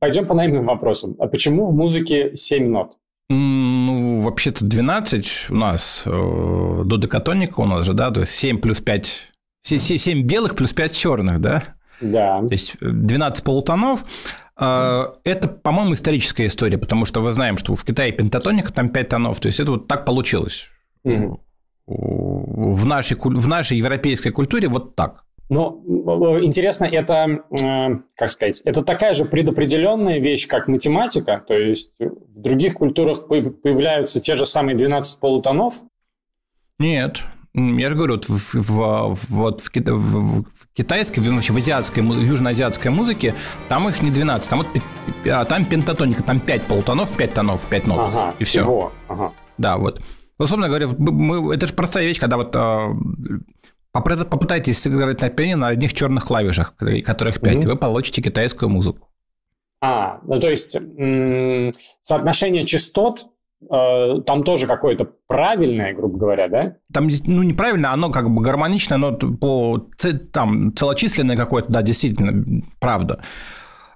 Пойдем по наивным вопросам. А почему в музыке 7 нот? Ну, вообще-то 12 у нас, э, додекатоника у нас же, да, то есть 7 плюс 5, 7, 7 белых плюс 5 черных, да? Да. То есть 12 э, полутонов. Э, это, по-моему, историческая история, потому что мы знаем, что в Китае пентатоника там 5 тонов, то есть это вот так получилось. Угу. В, нашей, в нашей европейской культуре вот так. Но э, интересно, это, э, как сказать, это такая же предопределенная вещь, как математика. То есть в других культурах появляются те же самые 12 полутонов? Нет, я же говорю, вот в, в, вот в, кита, в, в китайской, вообще в азиатской, южноазиатской музыке, там их не 12, там, вот, а там пентатоника, там 5 полутонов, 5 тонов, 5 нот, ага, и все. Всего. Ага. Да, вот. Условно ну, говоря, мы, это же простая вещь, когда вот а, Попытайтесь сыграть на пианино на одних черных клавишах, которых 5, угу. вы получите китайскую музыку. А, ну то есть м- соотношение частот э, там тоже какое-то правильное, грубо говоря, да? Там, ну, неправильно, оно как бы гармоничное, но по, там, целочисленное какое-то, да, действительно, правда.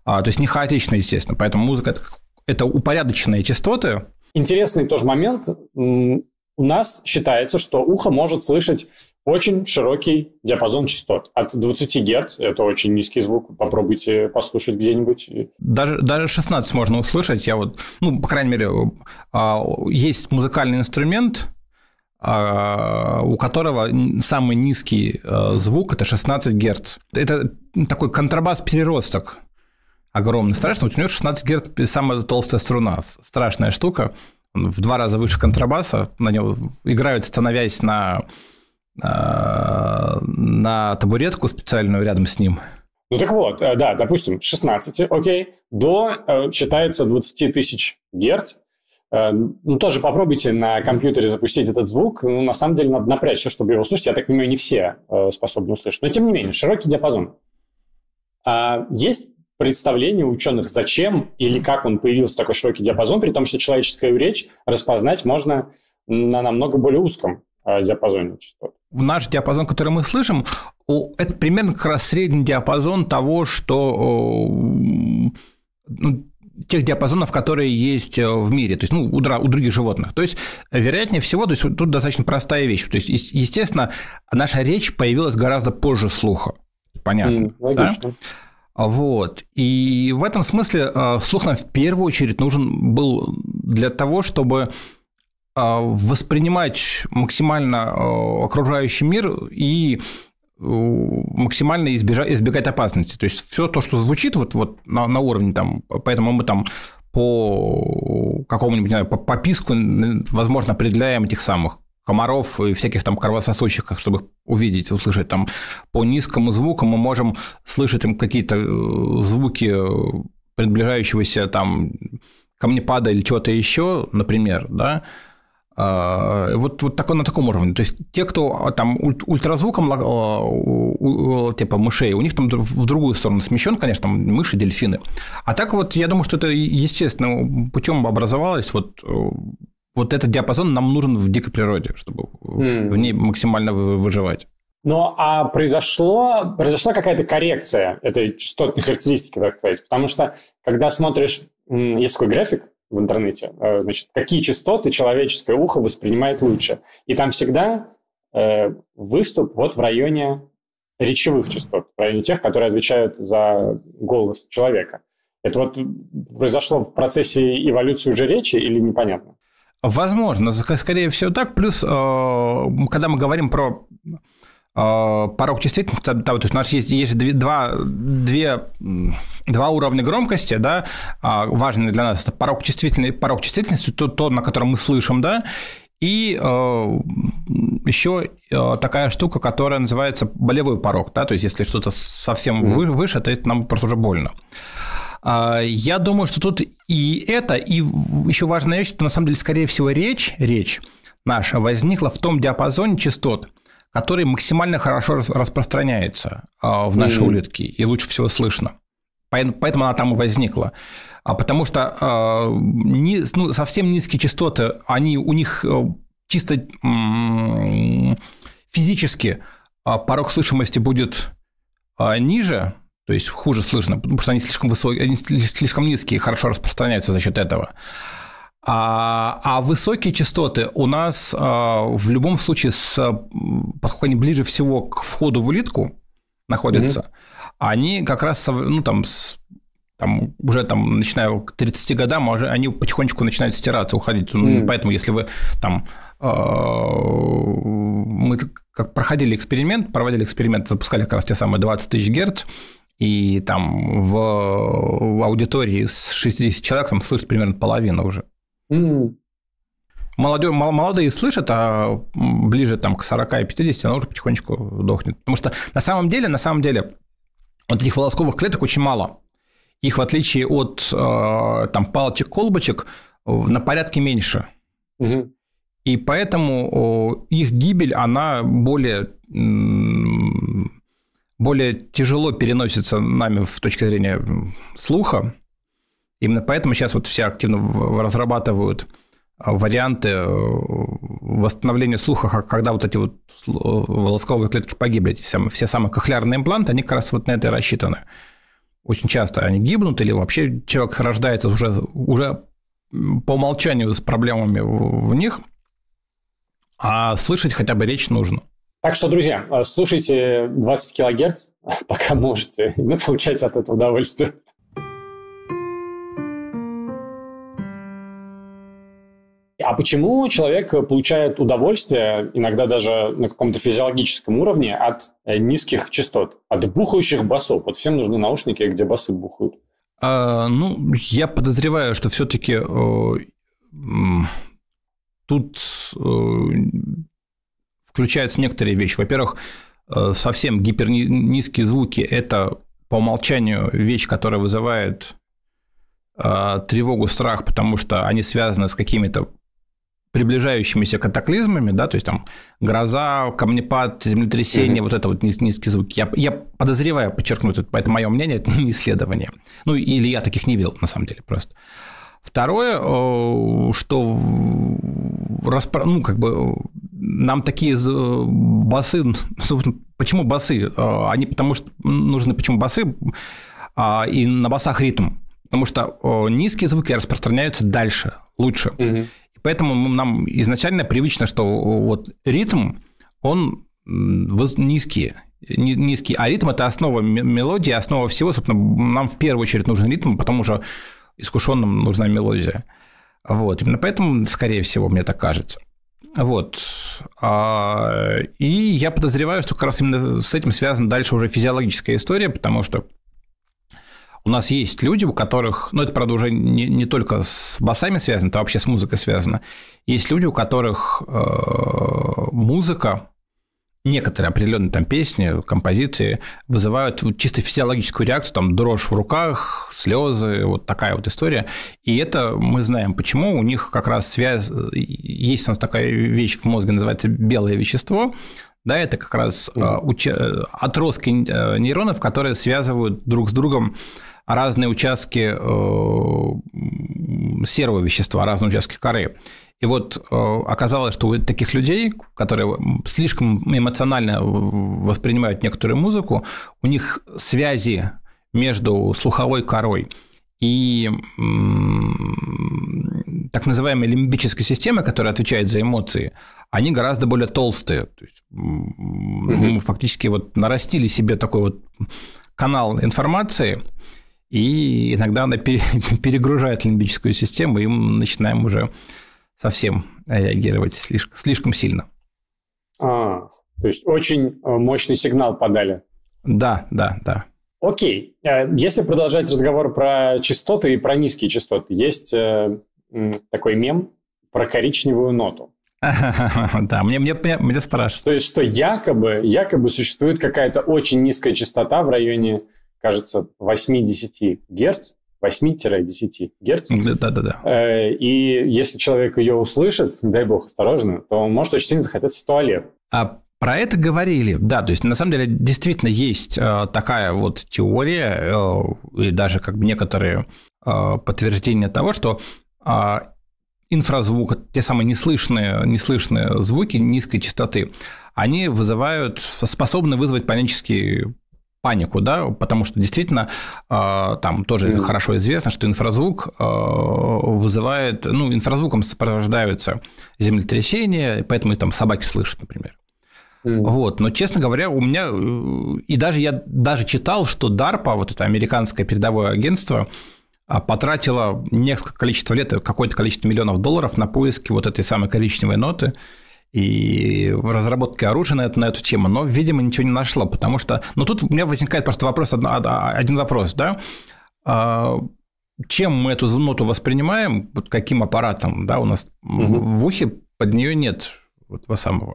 А, то есть не хаотично, естественно. Поэтому музыка это, это упорядоченные частоты. Интересный тоже момент. У нас считается, что ухо может слышать очень широкий диапазон частот. От 20 Гц, это очень низкий звук, попробуйте послушать где-нибудь. Даже, даже 16 можно услышать. Я вот, ну, по крайней мере, а, есть музыкальный инструмент, а, у которого самый низкий э, звук – это 16 Гц. Это такой контрабас-переросток огромный. Страшно, у него 16 Гц – самая толстая струна. Страшная штука. Он в два раза выше контрабаса. На него играют, становясь на Э, на табуретку специальную рядом с ним. Ну так вот, э, да, допустим, 16, окей, до э, считается 20 тысяч герц. Ну, тоже попробуйте на компьютере запустить этот звук. Ну, на самом деле, надо напрячься, чтобы его услышать. Я так понимаю, не все способны услышать. Но, тем не менее, широкий диапазон. А, есть представление ученых, зачем или как он появился такой широкий диапазон, при том, что человеческую речь распознать можно на намного более узком Э, диапазоне частот. В наш диапазон, который мы слышим, это примерно как раз средний диапазон того, что ну, тех диапазонов, которые есть э, в мире, то есть ну, у, у других животных. То есть, вероятнее всего, то есть, тут достаточно простая вещь. То есть, естественно, наша речь появилась гораздо позже слуха. Понятно. Mm, логично. Да? Вот. И в этом смысле э, слух нам в первую очередь нужен был для того, чтобы а, воспринимать максимально а, окружающий мир и максимально избежать, избегать опасности. То есть все то, что звучит вот, вот на, на уровне там, поэтому мы там по какому-нибудь, знаю, по, по возможно, определяем этих самых комаров и всяких там кровососущих, чтобы их увидеть, услышать там по низкому звуку, мы можем слышать им какие-то э, звуки приближающегося там камнепада или чего-то еще, например, да, а, вот, вот такой, на таком уровне. То есть те, кто а, там ультразвуком а, типа мышей, у них там в другую сторону смещен, конечно, там мыши, дельфины. А так вот, я думаю, что это естественно путем образовалось вот э, вот этот диапазон нам нужен в дикой природе, чтобы mm. в ней максимально выживать. Ну, а произошло, произошла какая-то коррекция этой частотной характеристики, так сказать, потому что, когда смотришь, есть такой график, в интернете. Э, значит, какие частоты человеческое ухо воспринимает лучше. И там всегда э, выступ вот в районе речевых частот, в районе тех, которые отвечают за голос человека. Это вот произошло в процессе эволюции уже речи или непонятно? Возможно, скорее всего так. Плюс, э, когда мы говорим про Э, порог чувствительности, да, то есть у нас есть, есть два, две, два уровня громкости, да, а, важные для нас, это порог чувствительности, порог чувствительности то, то, на котором мы слышим, да, и э, еще э, такая штука, которая называется болевой порог, да, то есть если что-то совсем вы, выше, то это нам просто уже больно. А, я думаю, что тут и это, и еще важная вещь, что на самом деле, скорее всего, речь, речь наша возникла в том диапазоне частот, который максимально хорошо распространяется а, в нашей mm-hmm. улитке и лучше всего слышно. Поэтому она там и возникла. а Потому что а, ну, совсем низкие частоты, они у них э, чисто физически а, порог слышимости будет ниже, то есть хуже слышно, потому что они слишком высокие, они слишком низкие и хорошо распространяются за счет этого. А, а высокие частоты у нас а, в любом случае, с, поскольку они ближе всего к входу в улитку находятся, mm-hmm. они как раз ну, там, с, там, уже там, начиная к 30 годам, а уже они потихонечку начинают стираться, уходить. Mm-hmm. Поэтому, если вы там а, мы как проходили эксперимент, проводили эксперимент, запускали как раз те самые 20 тысяч герц, и там в, в аудитории с 60 человек там слышит примерно половина уже. Mm. Молодежь, молодые слышат, а ближе там, к 40 и 50 она уже потихонечку дохнет. Потому что на самом деле, на самом деле, вот этих волосковых клеток очень мало. Их, в отличие от а, там, палочек-колбочек, на порядке меньше. Угу. И поэтому их гибель, она более, более тяжело переносится нами в точке зрения слуха. Именно поэтому сейчас вот все активно разрабатывают а, варианты э, восстановления слуха, когда вот эти вот э, волосковые клетки погибли, эти самые, все самые кохлярные импланты, они как раз вот на это и рассчитаны. Очень часто они гибнут или вообще человек рождается уже, уже по умолчанию с проблемами в них, а слышать хотя бы речь нужно. Так что, друзья, э, слушайте 20 килогерц, пока можете, и получайте от этого удовольствие. А почему человек получает удовольствие, иногда даже на каком-то физиологическом уровне, от э, низких частот, от бухающих басов? Вот всем нужны наушники, где басы бухают. А, ну, я подозреваю, что все-таки э, тут э, включаются некоторые вещи. Во-первых, э, совсем гипернизкие звуки – это по умолчанию вещь, которая вызывает а, тревогу, страх, потому что они связаны с какими-то приближающимися катаклизмами, да, то есть там гроза, камнепад, землетрясение, mm-hmm. вот это вот низ, низкий звук. Я, я подозреваю, подчеркну, это, это мое мнение, это не исследование. Ну, или я таких не видел, на самом деле, просто. Второе, э, что распро... ну, как бы нам такие басы, ну, почему басы? Э, они потому что нужны, почему басы? А, и на басах ритм. Потому что э, низкие звуки распространяются дальше, лучше. Угу. Поэтому нам изначально привычно, что э, вот ритм, он низкий, низкий. А ритм – это основа мелодии, основа всего. Собственно, нам в первую очередь нужен ритм, потому что искушенным нужна мелодия. Вот. Именно поэтому, скорее всего, мне так кажется. Вот. А, и я подозреваю, что как раз именно с этим связана дальше уже физиологическая история, потому что у нас есть люди, у которых, ну это, правда, уже не, не только с басами связано, это вообще с музыкой связано, есть люди, у которых э, музыка, некоторые определенные там песни, композиции вызывают чисто физиологическую реакцию, там дрожь в руках, слезы, вот такая вот история. И это мы знаем, почему у них как раз связь, э, есть у нас такая вещь в мозге, называется белое вещество, да, это как раз э, уч... Э, отростки э, нейронов, которые связывают друг с другом разные участки э, серого вещества, разные участки коры. И вот э, оказалось, что у таких людей, которые слишком эмоционально воспринимают некоторую музыку, у них связи между слуховой корой и так называемой лимбической системой, которая отвечает за эмоции, они гораздо более толстые. То есть, угу. Мы фактически вот нарастили себе такой вот канал информации – и иногда она перегружает лимбическую систему, и мы начинаем уже совсем реагировать слишком, слишком сильно. А, то есть очень э, мощный сигнал подали. Да, да, да. Окей. Э, если продолжать разговор про частоты и про низкие частоты, есть э, такой мем про коричневую ноту. Да, мне, мне, мне спрашивают. Что, что якобы, якобы существует какая-то очень низкая частота в районе кажется, 8-10 Гц, 8-10 Гц. Да-да-да. И если человек ее услышит, дай бог, осторожно, то он может очень сильно захотеться в туалет. А про это говорили, да, то есть на самом деле действительно есть э, такая вот теория э, и даже как бы некоторые э, подтверждения того, что э, инфразвук, те самые неслышные, неслышные звуки низкой частоты, они вызывают, способны вызвать панические панику, да, потому что действительно а, там тоже mm. хорошо известно, что инфразвук а, вызывает, ну, инфразвуком сопровождаются землетрясения, поэтому и там собаки слышат, например. Вот, но, честно говоря, у меня, э, и даже я даже читал, что DARPA, вот это американское передовое агентство, а, потратило несколько количество лет, какое-то количество миллионов долларов на поиски вот этой самой коричневой ноты, и разработка оружия на эту, на эту тему, но, видимо, ничего не нашло, потому что... Но ну, тут у меня возникает просто вопрос, один вопрос, да? А, чем мы эту ноту воспринимаем, вот каким аппаратом, да, у нас угу. в ухе под нее нет вот этого самого.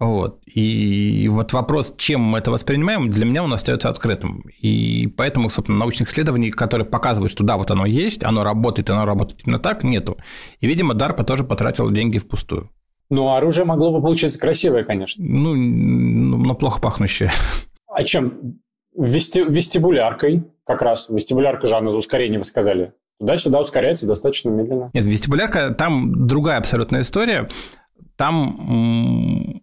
Вот. И вот вопрос, чем мы это воспринимаем, для меня он остается открытым. И поэтому, собственно, научных исследований, которые показывают, что да, вот оно есть, оно работает, оно работает именно так, нету. И, видимо, DARPA тоже потратила деньги впустую. Ну, а оружие могло бы получиться красивое, конечно. Ну, но ну, плохо пахнущее. А чем? Вести, вестибуляркой, как раз. Вестибулярка же, она за ускорение, вы сказали. Туда-сюда ускоряется достаточно медленно. Нет, вестибулярка, там другая абсолютная история. Там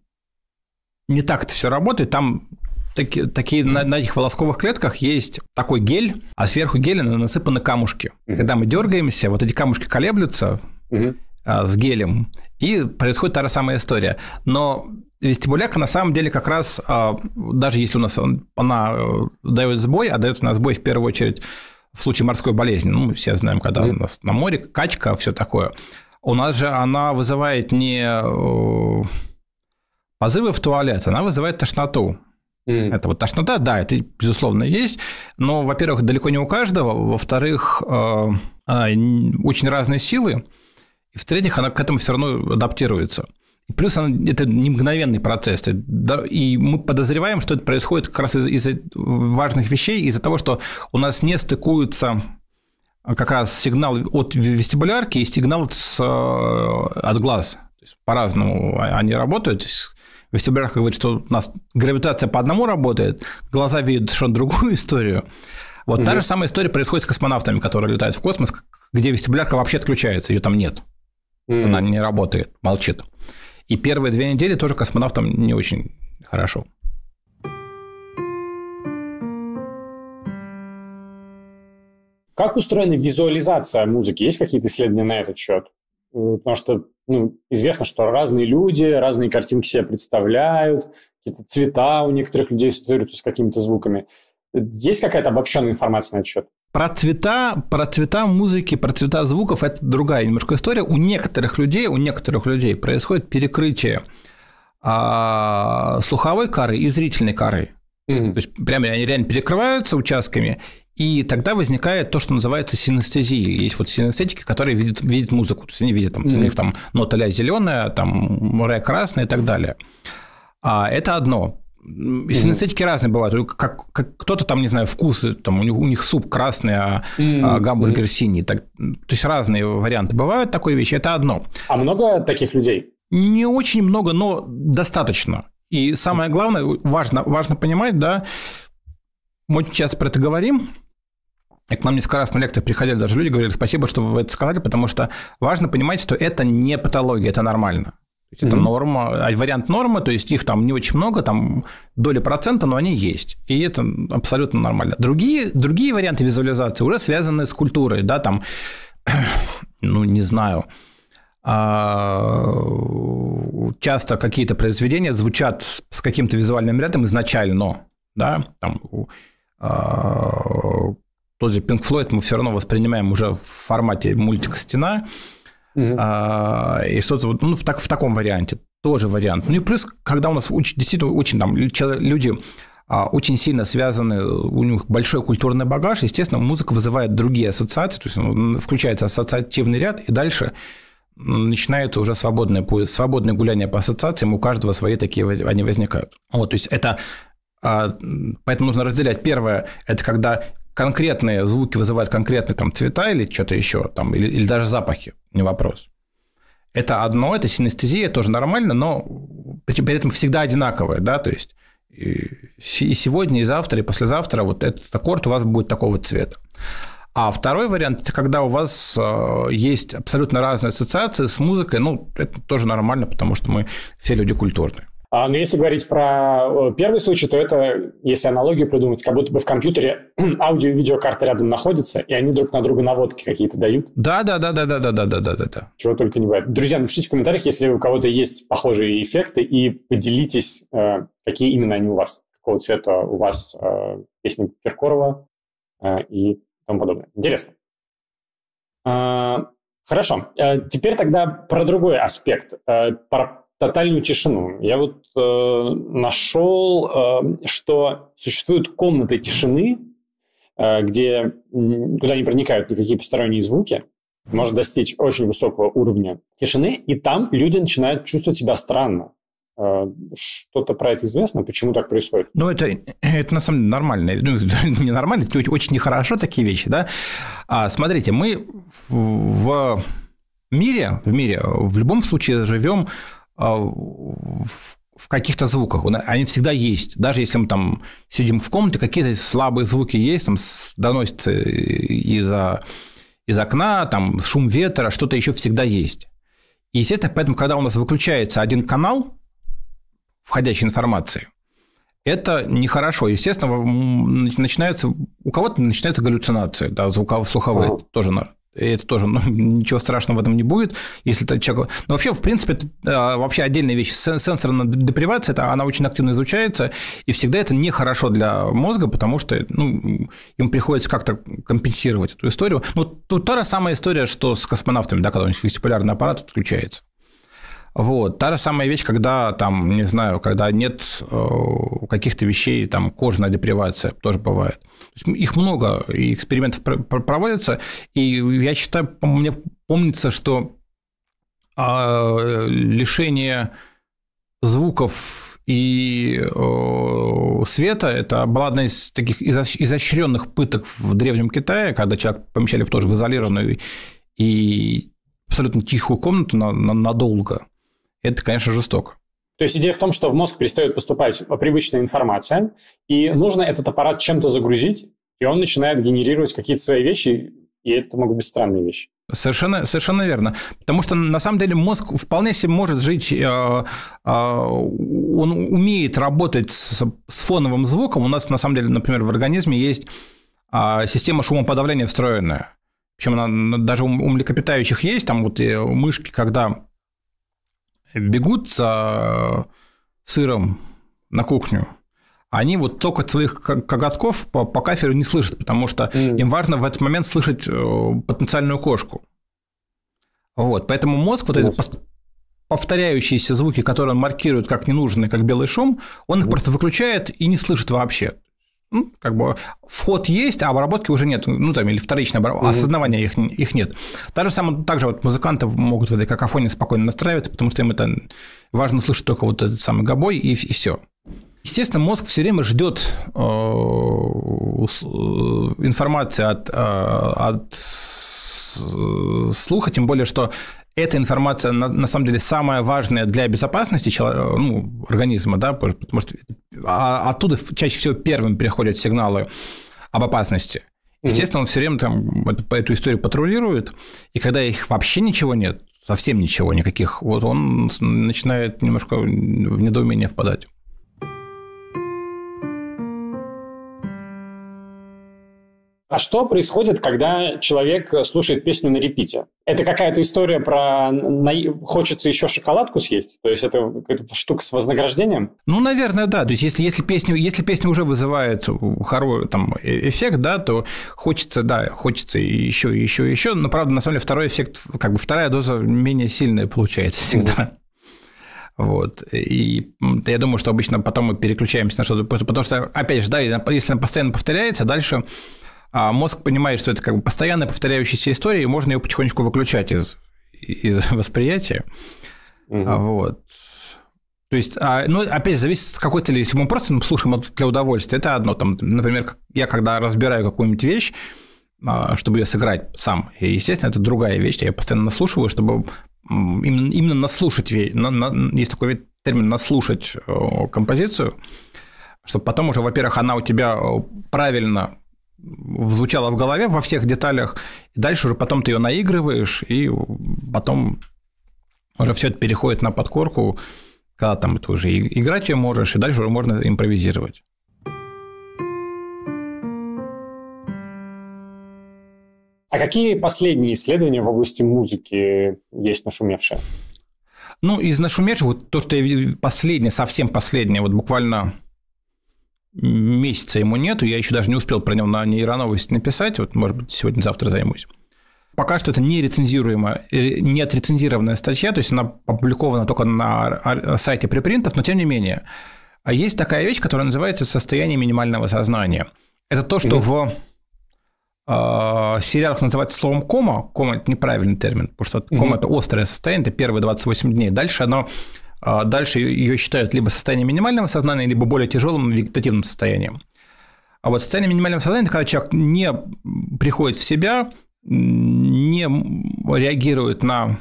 не так это все работает. Там таки, такие mm-hmm. на, на этих волосковых клетках есть такой гель, а сверху геля насыпаны камушки. Mm-hmm. Когда мы дергаемся, вот эти камушки колеблются, mm-hmm. А, с гелем. И происходит та же самая история. Но вестибуляка на самом деле как раз, а, даже если у нас она э, дает сбой, а дает у нас сбой в первую очередь в случае морской болезни, ну, мы все знаем, когда у нас на море качка, все такое, у нас же она вызывает не э, позывы в туалет, она вызывает тошноту. Mm. Это вот тошнота, да, это, безусловно, есть, но, во-первых, далеко не у каждого, во-вторых, э, очень разные силы, и в-третьих, она к этому все равно адаптируется. Плюс она, это не мгновенный процесс. И мы подозреваем, что это происходит как раз из- из-за важных вещей, из-за того, что у нас не стыкуются а, как раз сигнал от вестибулярки и сигнал с, э, от глаз. по-разному они работают. вестибулярка говорит, что у нас гравитация по одному работает, глаза видят совершенно другую историю. Вот угу. та же самая история происходит с космонавтами, которые летают в космос, где вестибулярка вообще отключается, ее там нет. Mm. Она не работает, молчит. И первые две недели тоже космонавтам не очень хорошо. Как устроена визуализация музыки? Есть какие-то исследования на этот счет? Э, потому что ну, известно, что разные люди, разные картинки себе представляют, какие-то цвета у некоторых людей ассоциируются с какими-то звуками. Э, есть какая-то обобщенная информация на этот счет? Про цвета, про цвета музыки, про цвета звуков – это другая немножко история. У некоторых людей, у некоторых людей происходит перекрытие а, слуховой коры и зрительной коры. Угу. То есть прямо они реально перекрываются участками, и тогда возникает то, что называется синестезия. Есть вот синестетики, которые видят, видят музыку. То есть они видят, там, mm-hmm. у них там нота ля зеленая, там море красная и так далее. А это одно. И синестетики разные бывают. Как, как, кто-то там, не знаю, вкусы, там у них, у них суп красный, а, mm. а гамбургер mm. синий. Так, то есть разные варианты бывают такой вещи, это одно. А много таких людей? Не очень много, но достаточно. И самое главное, важно, важно понимать, да, мы часто про это говорим, и к нам несколько раз на лекциях приходили даже люди, говорили, спасибо, что вы это сказали, потому что важно понимать, что это не патология, это нормально это mm-hmm. норма, а вариант нормы, то есть их там не очень много, там доля процента, но они есть. И это абсолютно нормально. Другие, другие варианты визуализации уже связаны с культурой, да, там, ну, не знаю, а, часто какие-то произведения звучат с каким-то визуальным рядом изначально, да, там, а, тот же Pink Floyd мы все равно воспринимаем уже в формате мультика «Стена», а, и что-то вот ну, в, так, в таком варианте тоже вариант. Ну и плюс, когда у нас очень, действительно очень там люди а, очень сильно связаны, у них большой культурный багаж, естественно, музыка вызывает другие ассоциации, то есть ну, включается ассоциативный ряд, и дальше начинается уже свободное, свободное гуляние по ассоциациям, у каждого свои такие они возникают. Вот, то есть это а, Поэтому нужно разделять. Первое – это когда конкретные звуки вызывают конкретные там цвета или что-то еще, там, или, или даже запахи, не вопрос. Это одно, это синестезия, тоже нормально, но при этом всегда одинаковое, да, то есть и сегодня, и завтра, и послезавтра вот этот аккорд у вас будет такого цвета. А второй вариант – это когда у вас э, есть абсолютно разные ассоциации с музыкой. Ну, это тоже нормально, потому что мы все люди культурные. А, но если говорить про э, первый случай, то это, если аналогию придумать, как будто бы в компьютере аудио и видеокарты рядом находятся, и они друг на друга наводки какие-то дают. Да, да, да, да, да, да, да, да, да, да. Чего только не бывает. Друзья, напишите в комментариях, если у кого-то есть похожие эффекты, и поделитесь, э, какие именно они у вас, какого цвета у вас э, песни Киркорова и тому подобное. Интересно. А, хорошо. Теперь тогда про другой аспект, про тотальную тишину. Я вот э, нашел, э, что существуют комнаты тишины, э, где куда не проникают никакие посторонние звуки, можно достичь очень высокого уровня тишины, и там люди начинают чувствовать себя странно. Э, что-то про это известно? Почему так происходит? Ну, это, это на самом деле нормально. Ну, не нормально, это очень нехорошо такие вещи, да? А, смотрите, мы в мире, в мире в любом случае живем а, в каких-то звуках. Они всегда есть. Даже если мы там сидим в комнате, какие-то слабые звуки есть, там доносятся из-за из окна, там шум ветра, что-то еще всегда есть. И естественно, поэтому, когда у нас выключается один канал входящей информации, это нехорошо. Естественно, начинается, у кого-то начинается галлюцинация, да, звуковые, слуховые, тоже это тоже, ну, ничего страшного в этом не будет, если это человек... Но вообще, в принципе, это, а, вообще отдельная вещь. Сенсорная депривация, это, она очень активно изучается, и всегда это нехорошо для мозга, потому что ну, им приходится как-то компенсировать эту историю. Ну, тут та же самая история, что с космонавтами, да, когда у них вестибулярный аппарат отключается. Вот. Та же самая вещь, когда там, не знаю, когда нет э, каких-то вещей, там кожная депривация тоже бывает. То есть их много, и экспериментов проводятся, и я считаю, мне помнится, что а, лишение звуков и э, света – это была одна из таких изощренных пыток в Древнем Китае, когда человек помещали в тоже в изолированную и абсолютно тихую комнату на на надолго это, конечно, жестоко. То есть идея в том, что в мозг перестает поступать привычная информация, и нужно этот аппарат чем-то загрузить, и он начинает генерировать какие-то свои вещи, и это могут быть странные вещи. Совершенно, совершенно верно. Потому что на самом деле мозг вполне себе может жить, э, э, он умеет работать с, с фоновым звуком. У нас на самом деле, например, в организме есть э, система шумоподавления встроенная. Причем она даже у, у млекопитающих есть, там вот и э, мышки, когда бегут за э, сыром на кухню, они вот только своих коготков по, по каферу не слышат, потому что mm. им важно в этот момент слышать э, потенциальную кошку. Вот, поэтому мозг вот мозг. этот повторяющиеся звуки, которые он маркирует как ненужные, как белый шум, он их mm. просто выключает и не слышит вообще. Ну, как бы вход есть, а обработки уже нет, ну там или вторичная обработка, угу. осознавания их, их нет. Также самое, также вот музыканты могут в этой какофоне спокойно настраиваться, потому что им это важно слышать только вот этот самый гобой и, и все. Естественно, мозг все время ждет э, э, информации от, э, от э, слуха, тем более, что эта информация на, на самом деле самая важная для безопасности человека, ну, организма, да, потому что а, оттуда чаще всего первым приходят сигналы об опасности. Естественно, он все время там эту, эту историю патрулирует, и когда их вообще ничего нет, совсем ничего, никаких, вот он начинает немножко в недоумение впадать. А что происходит, когда человек слушает песню на репите? Это какая-то история про на... хочется еще шоколадку съесть? То есть это какая-то штука с вознаграждением? Ну, наверное, да. То есть если, если, песню если песня уже вызывает хороший там, э, эффект, да, то хочется, да, хочется еще, еще, еще. Но, правда, на самом деле второй эффект, как бы вторая доза менее сильная получается всегда. Вот. И я думаю, что обычно потом мы переключаемся на что-то. Потому что, опять же, да, если она постоянно повторяется, дальше а мозг понимает, что это как бы постоянно повторяющаяся история, и можно ее потихонечку выключать из, из восприятия. Угу. Вот. То есть, а, ну, опять зависит, с какой целью. Если мы просто ну, слушаем это для удовольствия, это одно. Там, например, я когда разбираю какую-нибудь вещь, а, чтобы ее сыграть сам, и, естественно, это другая вещь. Я постоянно наслушиваю, чтобы именно, именно наслушать, на, на, есть такой вид термин «наслушать э, композицию», чтобы потом уже, во-первых, она у тебя э, правильно звучала в голове во всех деталях, и дальше уже потом ты ее наигрываешь, и потом уже все это переходит на подкорку, когда там ты уже играть ее можешь, и дальше уже можно импровизировать. А какие последние исследования в области музыки есть нашумевшие? Ну, из нашумевших, вот то, что я видел, последнее, совсем последнее, вот буквально месяца ему нету, я еще даже не успел про него на нейроновости написать, вот, может быть, сегодня-завтра займусь. Пока что это не рецензируемая, э, не отрецензированная статья, то есть она опубликована только на сайте припринтов, но тем не менее. А есть такая вещь, которая называется состояние минимального сознания. Это то, что mm-hmm. в а, сериалах называется словом кома. Кома – это неправильный термин, потому что mm-hmm. кома – это острое состояние, это первые 28 дней. Дальше оно а дальше ее считают либо состоянием минимального сознания, либо более тяжелым вегетативным состоянием. А вот состояние минимального сознания, когда человек не приходит в себя, не реагирует на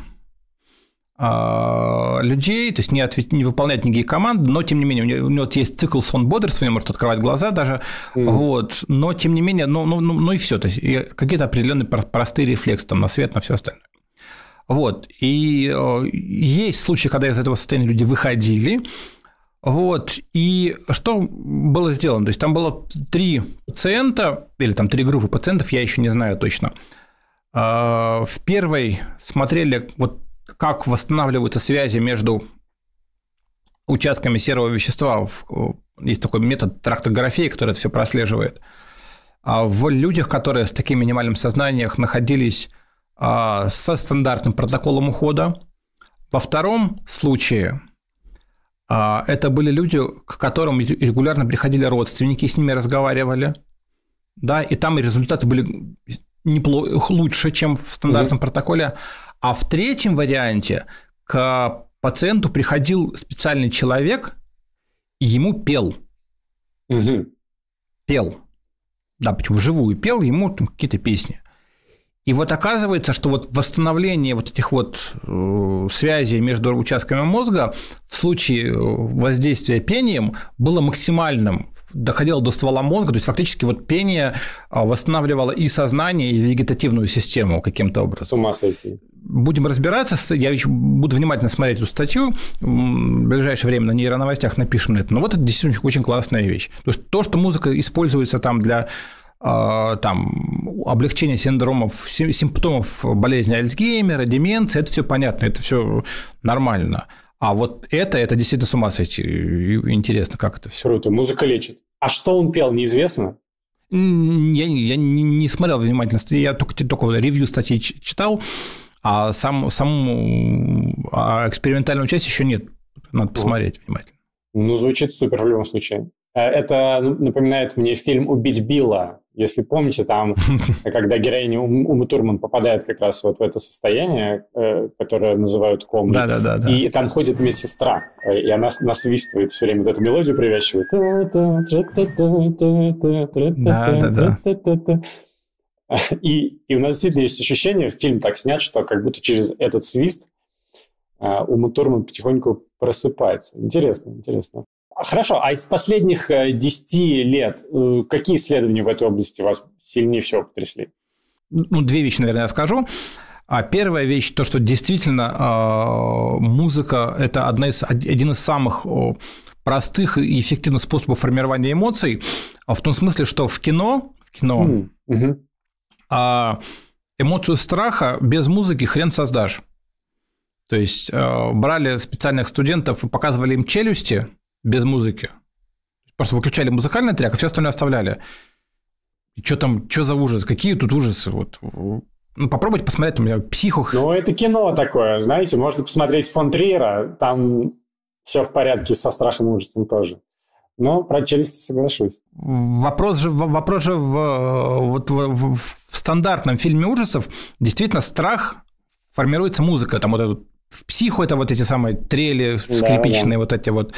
а, людей, то есть не, ответ, не выполняет никакие команды, но тем не менее у него, у него есть цикл сон бодрствования, может открывать глаза даже, mm. вот, но тем не менее, ну, ну, ну, ну и все, то есть какие-то определенные простые рефлексы там на свет, на все остальное. Вот. И э, есть случаи, когда из этого состояния люди выходили. Вот. И что было сделано? То есть там было три пациента, или там три группы пациентов, я еще не знаю точно. А, в первой смотрели, вот как восстанавливаются связи между участками серого вещества. Есть такой метод трактографии, который это все прослеживает. А в людях, которые с таким минимальным сознанием находились а, со стандартным протоколом ухода. Во втором случае а, это были люди, к которым регулярно приходили родственники, с ними разговаривали, да, и там результаты были лучше, чем в стандартном mm-hmm. протоколе. А в третьем варианте к пациенту приходил специальный человек, и ему пел. Mm-hmm. Пел. Да, вживую пел ему какие-то песни. И вот оказывается, что вот восстановление вот этих вот э, связей между участками мозга в случае э, воздействия пением было максимальным, доходило до ствола мозга, то есть фактически вот пение а, восстанавливало и сознание, и вегетативную систему каким-то образом. С ума сойти. Будем разбираться, я буду внимательно смотреть эту статью, в ближайшее время на нейроновостях напишем на это, но вот это действительно очень классная вещь. То есть то, что музыка используется там для Э, там, облегчение синдромов, симптомов болезни Альцгеймера, деменции, это все понятно, это все нормально. А вот это, это действительно с ума сойти. Интересно, как это все. Круто, музыка лечит. А что он пел, неизвестно? Я, я не, смотрел внимательно, я только, только ревью статьи читал, а сам, саму а экспериментальную часть еще нет. Надо посмотреть внимательно. Ну, звучит супер в любом случае. Э, это ну, напоминает мне фильм «Убить Билла», если помните, там, когда героиня Ума Турман попадает как раз вот в это состояние, э, которое называют комой, да, да, да, да. и там ходит медсестра, э, и она насвистывает все время вот эту мелодию привязчивает. Да, да, да. И, и у нас действительно есть ощущение, фильм так снят, что как будто через этот свист э, Ума Турман потихоньку просыпается. Интересно, интересно. Хорошо, а из последних 10 э, лет э, какие исследования в этой области вас сильнее всего потрясли? Ну, две вещи, наверное, я скажу. А первая вещь, то, что действительно а, музыка – это одна из, один из самых простых и эффективных способов формирования эмоций, в том смысле, что в кино, в кино mm-hmm. эмоцию страха без музыки хрен создашь. То есть э, брали специальных студентов и показывали им челюсти, без музыки. Просто выключали музыкальный трек, а все остальное оставляли. И что там, что за ужас? Какие тут ужасы? Вот. Ну, попробуйте посмотреть, меня психух. Ну, это кино такое, знаете, можно посмотреть фон Триера, там все в порядке со страхом и ужасом тоже. Но про челюсти соглашусь. Вопрос же, вопрос же в, вот в, в, в стандартном фильме ужасов действительно страх формируется музыка. Там вот этот, в психу это вот эти самые трели скрипичные, да, да. вот эти вот.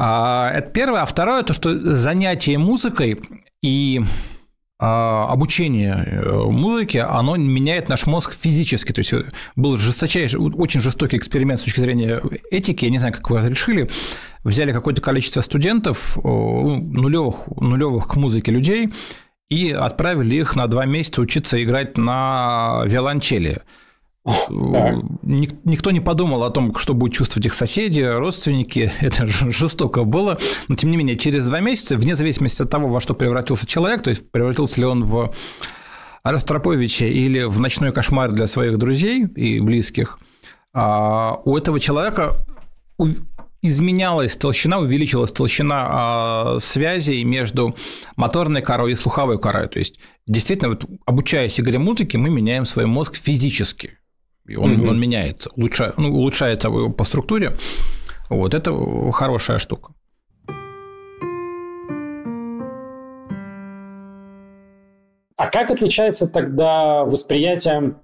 А, это первое. А второе, то, что занятие музыкой и а, обучение э, музыке, оно меняет наш мозг физически. То есть э, был жесточайший, очень жестокий эксперимент с точки зрения этики, я не знаю, как вы разрешили. Взяли какое-то количество студентов, э, ну, нулевых, нулевых к музыке людей, и отправили их на два месяца учиться играть на виолончели. Ник- никто не подумал о том, что будут чувствовать их соседи, родственники. Это жестоко было. Но, тем не менее, через два месяца, вне зависимости от того, во что превратился человек, то есть превратился ли он в Ростроповича или в ночной кошмар для своих друзей и близких, а, у этого человека изменялась толщина, увеличилась толщина э, связей между моторной корой и слуховой корой. То есть, действительно, вот, обучаясь игре музыки, мы меняем свой мозг физически и он, угу. он меняется, улучшается, ну, улучшается по структуре. Вот это хорошая штука. А как отличается тогда восприятие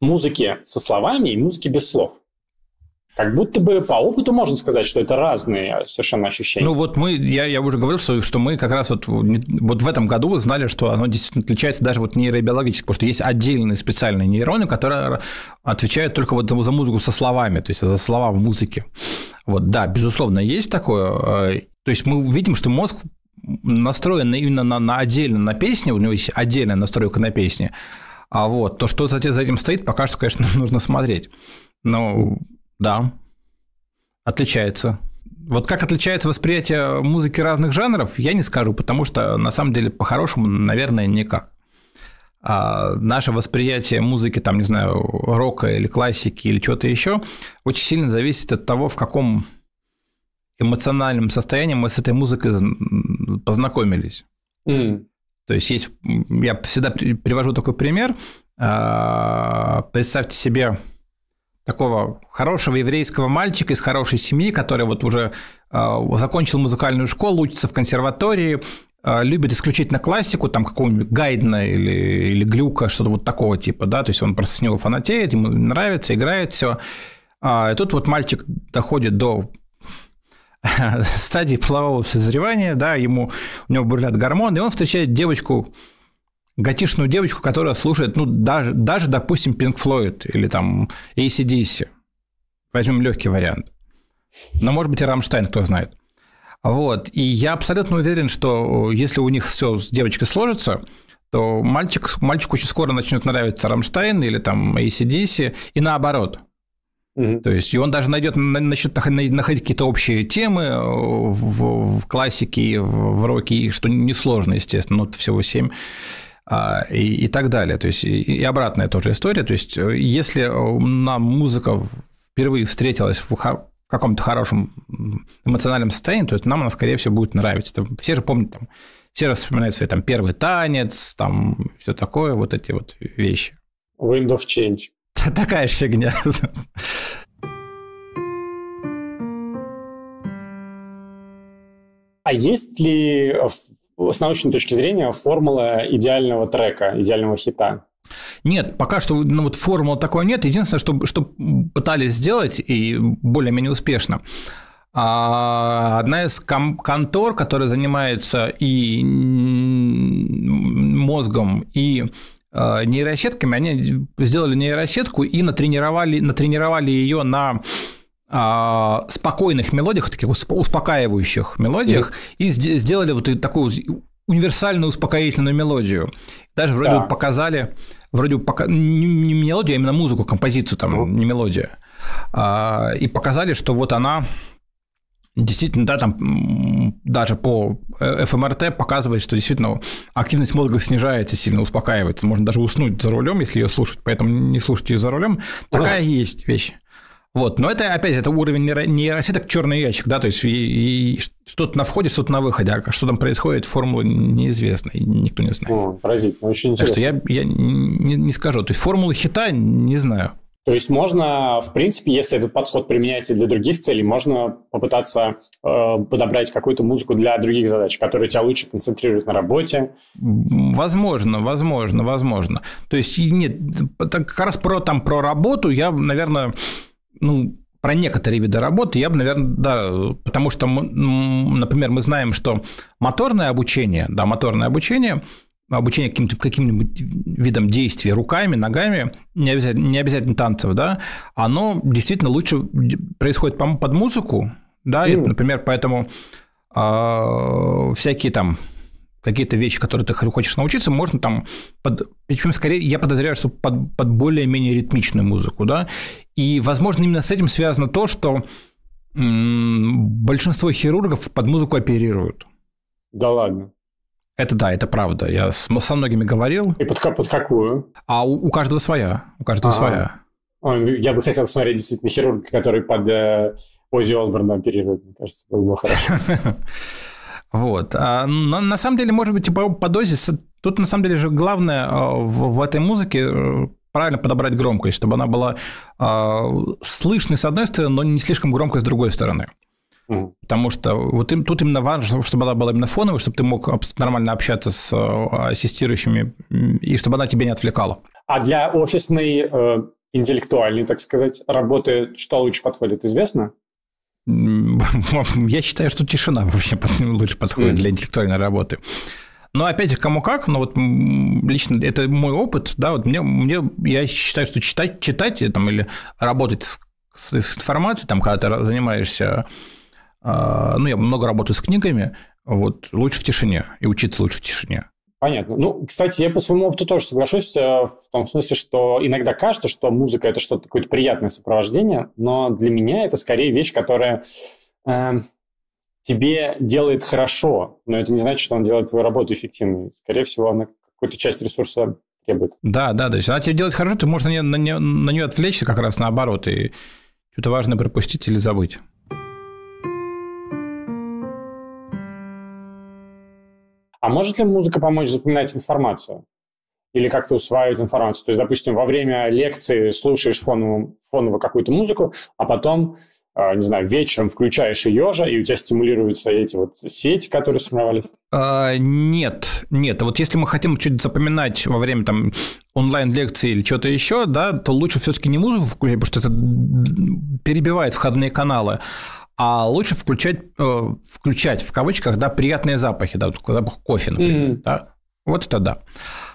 музыки со словами и музыки без слов? Как будто бы по опыту можно сказать, что это разные совершенно ощущения. Ну вот мы, я, я уже говорил, что, что мы как раз вот, вот в этом году узнали, что оно действительно отличается даже вот нейробиологически, потому что есть отдельные специальные нейроны, которые отвечают только вот за музыку со словами, то есть за слова в музыке. Вот, да, безусловно, есть такое. Э, то есть мы видим, что мозг настроен именно на, на отдельно на песни, у него есть отдельная настройка на песне. А вот то, что за этим стоит, пока что, конечно, нужно смотреть. Но да. Отличается. Вот как отличается восприятие музыки разных жанров, я не скажу, потому что на самом деле по-хорошему, наверное, никак. А наше восприятие музыки, там, не знаю, рока или классики или чего-то еще, очень сильно зависит от того, в каком эмоциональном состоянии мы с этой музыкой познакомились. Mm. То есть есть, я всегда привожу такой пример. А, представьте себе такого хорошего еврейского мальчика из хорошей семьи, который вот уже а, закончил музыкальную школу, учится в консерватории, а, любит исключительно классику, там какую нибудь Гайдена или, или Глюка, что-то вот такого типа, да, то есть он просто с него фанатеет, ему нравится, играет, все. А, и тут вот мальчик доходит до стадии полового созревания, да, ему, у него бурлят гормоны, и он встречает девочку, готишную девочку, которая слушает, ну, даже, даже допустим, Pink Floyd или там ACDC. Возьмем легкий вариант. Но, может быть, и Рамштайн, кто знает. Вот. И я абсолютно уверен, что э, если у них все с девочкой сложится, то мальчик, мальчику очень скоро начнет нравиться Рамштайн или там ACDC, и наоборот. Угу. То есть, и он даже найдет, начнет находить какие-то общие темы э, в, в классике, в, в роке, что несложно, естественно, нот всего семь а, и, и так далее. То есть и обратная тоже история. То есть э, если э, нам музыка впервые встретилась в каком-то хорошем эмоциональном состоянии, то есть нам она, скорее всего, будет нравиться. Там, все же помнят, там, все же вспоминают свои там, первый танец, там, все такое, вот эти вот вещи. Wind of Change. Такая фигня. А есть ли э, с научной точки зрения формула идеального трека, идеального хита? Нет, пока что ну, вот формулы такой нет. Единственное, что, что пытались сделать, и более-менее успешно, а, одна из контор, которая занимается и мозгом, и а, нейросетками, они сделали нейросетку и натренировали, натренировали ее на а, спокойных мелодиях, таких успокаивающих мелодиях, и сделали вот такую универсальную успокоительную мелодию. Даже вроде да. показали, вроде пока... не мелодию, а именно музыку, композицию там, не мелодия. А, и показали, что вот она действительно, да, там даже по э, ФМРТ эм показывает, что действительно активность мозга снижается сильно, успокаивается. Можно даже уснуть за рулем, если ее слушать, поэтому не слушайте ее за рулем. Такая есть вещь. Вот, но это, опять, это уровень нейросеток черный ящик, да, то есть и, и что-то на входе, что-то на выходе, а что там происходит, формула неизвестна, и никто не знает. О, поразительно, очень интересно. Так что я, я не, не скажу, то есть формулы хита не знаю. То есть можно, в принципе, если этот подход применяется для других целей, можно попытаться э, подобрать какую-то музыку для других задач, которые тебя лучше концентрируют на работе. Возможно, возможно, возможно. То есть нет, так как раз про там про работу я, наверное, ну, про некоторые виды работы я бы, наверное, да, потому что, например, мы знаем, что моторное обучение, да, моторное обучение, обучение каким-то каким-нибудь видом действий руками, ногами, не обязательно, не обязательно танцев, да, оно действительно лучше происходит под музыку, да, mm. и, например, поэтому э, всякие там какие-то вещи, которые ты хочешь научиться, можно там под... Причем, скорее, я подозреваю, что под, под более-менее ритмичную музыку, да? И, возможно, именно с этим связано то, что большинство хирургов под музыку оперируют. Да ладно. Это да, это правда. Я с, со многими говорил. И под, под какую? А у, у каждого своя. У каждого А-а-а. своя. Ой, ну, я бы хотел посмотреть действительно хирурга, который под э, Ози Осборна оперирует. Мне кажется, было бы хорошо. Вот. А, но на самом деле, может быть, по дозе... Тут, на самом деле, же главное э, в, этой музыке э, правильно подобрать громкость, чтобы она была э, слышной с одной стороны, но не слишком громкой с другой стороны. Потому что вот им, тут именно важно, чтобы она была именно фоновой, чтобы ты мог нормально общаться с э, ассистирующими, и чтобы она тебя не отвлекала. А для офисной, интеллектуальной, так сказать, работы что лучше подходит, известно? Я считаю, что тишина вообще лучше подходит для интеллектуальной работы. Но опять же, кому как, но вот лично это мой опыт, да, вот мне, мне я считаю, что читать, читать э, там, или работать с, с, с информацией, там, когда ты занимаешься, э, ну, я много работаю с книгами, вот лучше в тишине и учиться лучше в тишине. Понятно. Ну, кстати, я по своему опыту тоже соглашусь э, в том смысле, что иногда кажется, что музыка это что-то какое-то приятное сопровождение, но для меня это скорее вещь, которая э, тебе делает хорошо, но это не значит, что он делает твою работу эффективной. Скорее всего, она какую-то часть ресурса требует. Да, да, то есть она тебе делает хорошо, ты можешь на нее, на нее, на нее отвлечься как раз наоборот и что-то важное пропустить или забыть. А может ли музыка помочь запоминать информацию? Или как-то усваивать информацию? То есть, допустим, во время лекции слушаешь фоновую фоново какую-то музыку, а потом, э, не знаю, вечером включаешь ее же, и у тебя стимулируются эти вот сети, которые сформировались? А, нет, нет. Вот если мы хотим что-то запоминать во время там онлайн-лекции или что-то еще, да, то лучше все-таки не музыку включать, потому что это перебивает входные каналы а лучше включать, э, включать в кавычках, да, приятные запахи, да, вот запах кофе, например, mm-hmm. да, вот это да.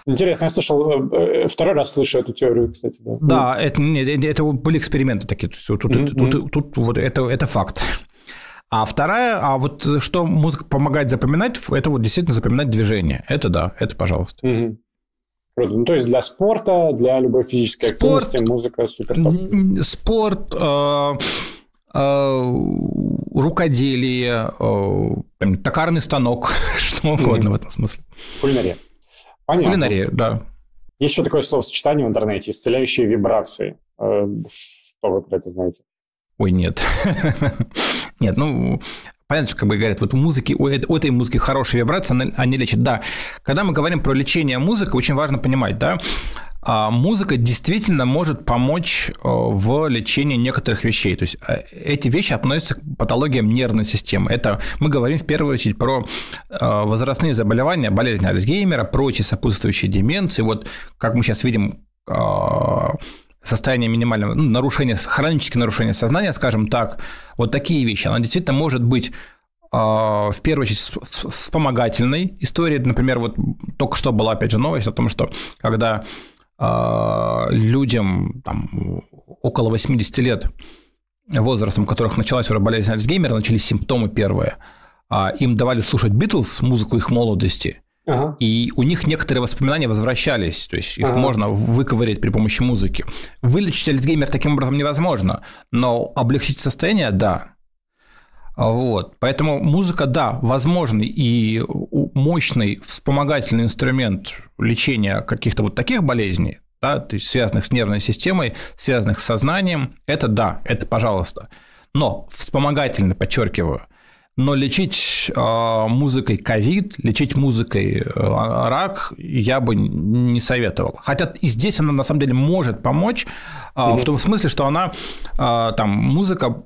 Интересно, я слышал, э, э, второй раз слышу эту теорию, кстати. Да, да это, это, это были эксперименты такие, тут, mm-hmm. тут, тут вот это, это факт. А вторая, а вот что музыка помогает запоминать, это вот действительно запоминать движение. Это да, это пожалуйста. Угу. Круто. Ну, то есть для спорта, для любой физической Спорт, активности музыка супер топ. Спорт, э, Э, рукоделие, э, токарный станок, что угодно в этом смысле. Кулинария. Понятно. Кулинария, да. Есть еще такое словосочетание в интернете – исцеляющие вибрации. Э, что вы про это знаете? Ой, нет. нет, ну, понятно, что как бы говорят, вот у музыки, у, этой музыки хорошие вибрации, они, они лечат. Да, когда мы говорим про лечение музыки, очень важно понимать, да, а музыка действительно может помочь э, в лечении некоторых вещей. То есть э, эти вещи относятся к патологиям нервной системы. Это мы говорим в первую очередь про э, возрастные заболевания, болезнь Альцгеймера, прочие сопутствующие деменции. Вот как мы сейчас видим, состояние минимального, ну, нарушение, хроническое нарушение сознания, скажем так, вот такие вещи, она действительно может быть э, в первую очередь вспомогательной историей. Например, вот только что была опять же новость о том, что когда а, людям там, около 80 лет, возрастом у которых началась уже болезнь Альцгеймера, начались симптомы первые, а, им давали слушать Битлз, музыку их молодости, ага. и у них некоторые воспоминания возвращались, то есть их ага. можно выковырять при помощи музыки. Вылечить Альцгеймер таким образом невозможно, но облегчить состояние – да. Вот. Поэтому музыка, да, возможный и мощный вспомогательный инструмент лечения каких-то вот таких болезней, да, то есть связанных с нервной системой, связанных с сознанием, это да, это пожалуйста. Но вспомогательно, подчеркиваю, но лечить а, музыкой ковид, лечить музыкой а, рак я бы не советовал. Хотя и здесь она на самом деле может помочь, mm в том смысле, что она там музыка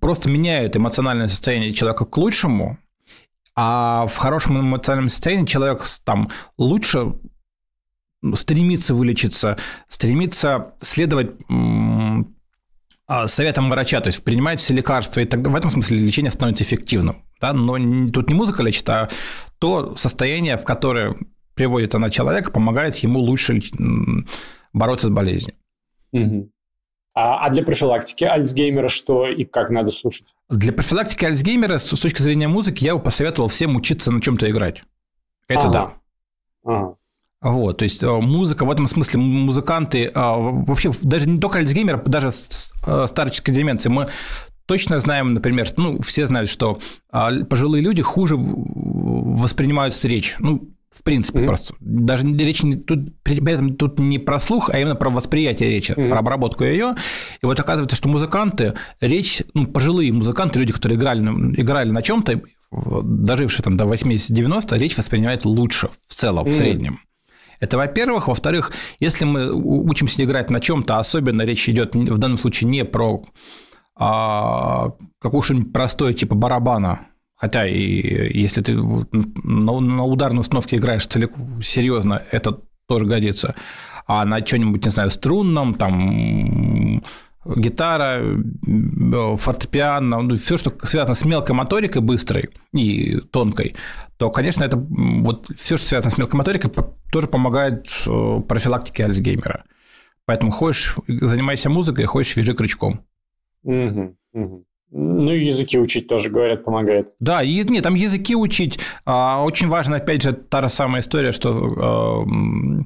просто меняет эмоциональное состояние человека к лучшему, а в хорошем эмоциональном состоянии человек там лучше стремится вылечиться, стремится следовать а, советом врача, то есть принимает все лекарства, и тогда в этом смысле лечение становится эффективным. Да? Но тут не музыка лечит, а то состояние, в которое приводит она человека, помогает ему лучше бороться с болезнью. А, а для профилактики Альцгеймера что и как надо слушать? Для профилактики Альцгеймера с точки зрения музыки я бы посоветовал всем учиться на чем-то играть. Это ага. да. Ага. Вот, то есть э, музыка, в этом смысле музыканты, а, вообще даже не только Альцгеймер, даже э, старческой деменции, мы точно знаем, например, ну, все знают, что а, пожилые люди хуже воспринимают речь. Ну, в принципе, mm-hmm. просто. Даже речь не, тут, при этом тут не про слух, а именно про восприятие речи, mm-hmm. про обработку ее. И вот оказывается, что музыканты, речь, ну, пожилые музыканты, люди, которые играли, играли на чем-то, дожившие там до 80-90, речь воспринимает лучше в целом, mm-hmm. в среднем. Это, во-первых. Во-вторых, если мы учимся играть на чем-то, особенно речь идет в данном случае не про а, какое-нибудь простое типа барабана, хотя и если ты на, на ударной установке играешь целиком серьезно, это тоже годится, а на чем-нибудь, не знаю, струнном, там, гитара, э, фортепиано, ну, все, что связано с мелкой моторикой быстрой и тонкой, то, конечно, это вот все, что связано с мелкой моторикой, тоже помогает э, профилактике Альцгеймера. Поэтому ходишь, занимайся музыкой, а ходишь, вяжи крючком. Ну, и языки учить тоже, говорят, помогает. Да, и, нет, там языки учить. А, очень важно, опять же, та же самая история, что... А,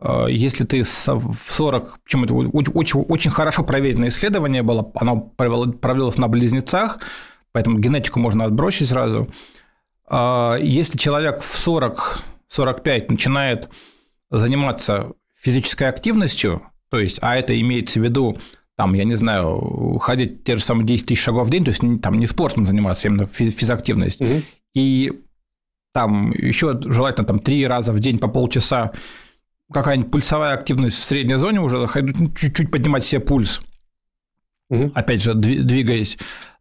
Э, если ты в 40, почему это очень, очень хорошо проверенное исследование было, оно провелось на близнецах, поэтому генетику можно отбросить сразу. Э, если человек в 40-45 начинает заниматься физической активностью, то есть, а это имеется в виду, там, я не знаю, ходить те же самые 10 тысяч шагов в день, то есть там не спортом заниматься, а именно физактивность, угу. и там еще желательно там три раза в день по полчаса какая-нибудь пульсовая активность в средней зоне уже, ну, чуть-чуть поднимать себе пульс, угу. опять же, двигаясь,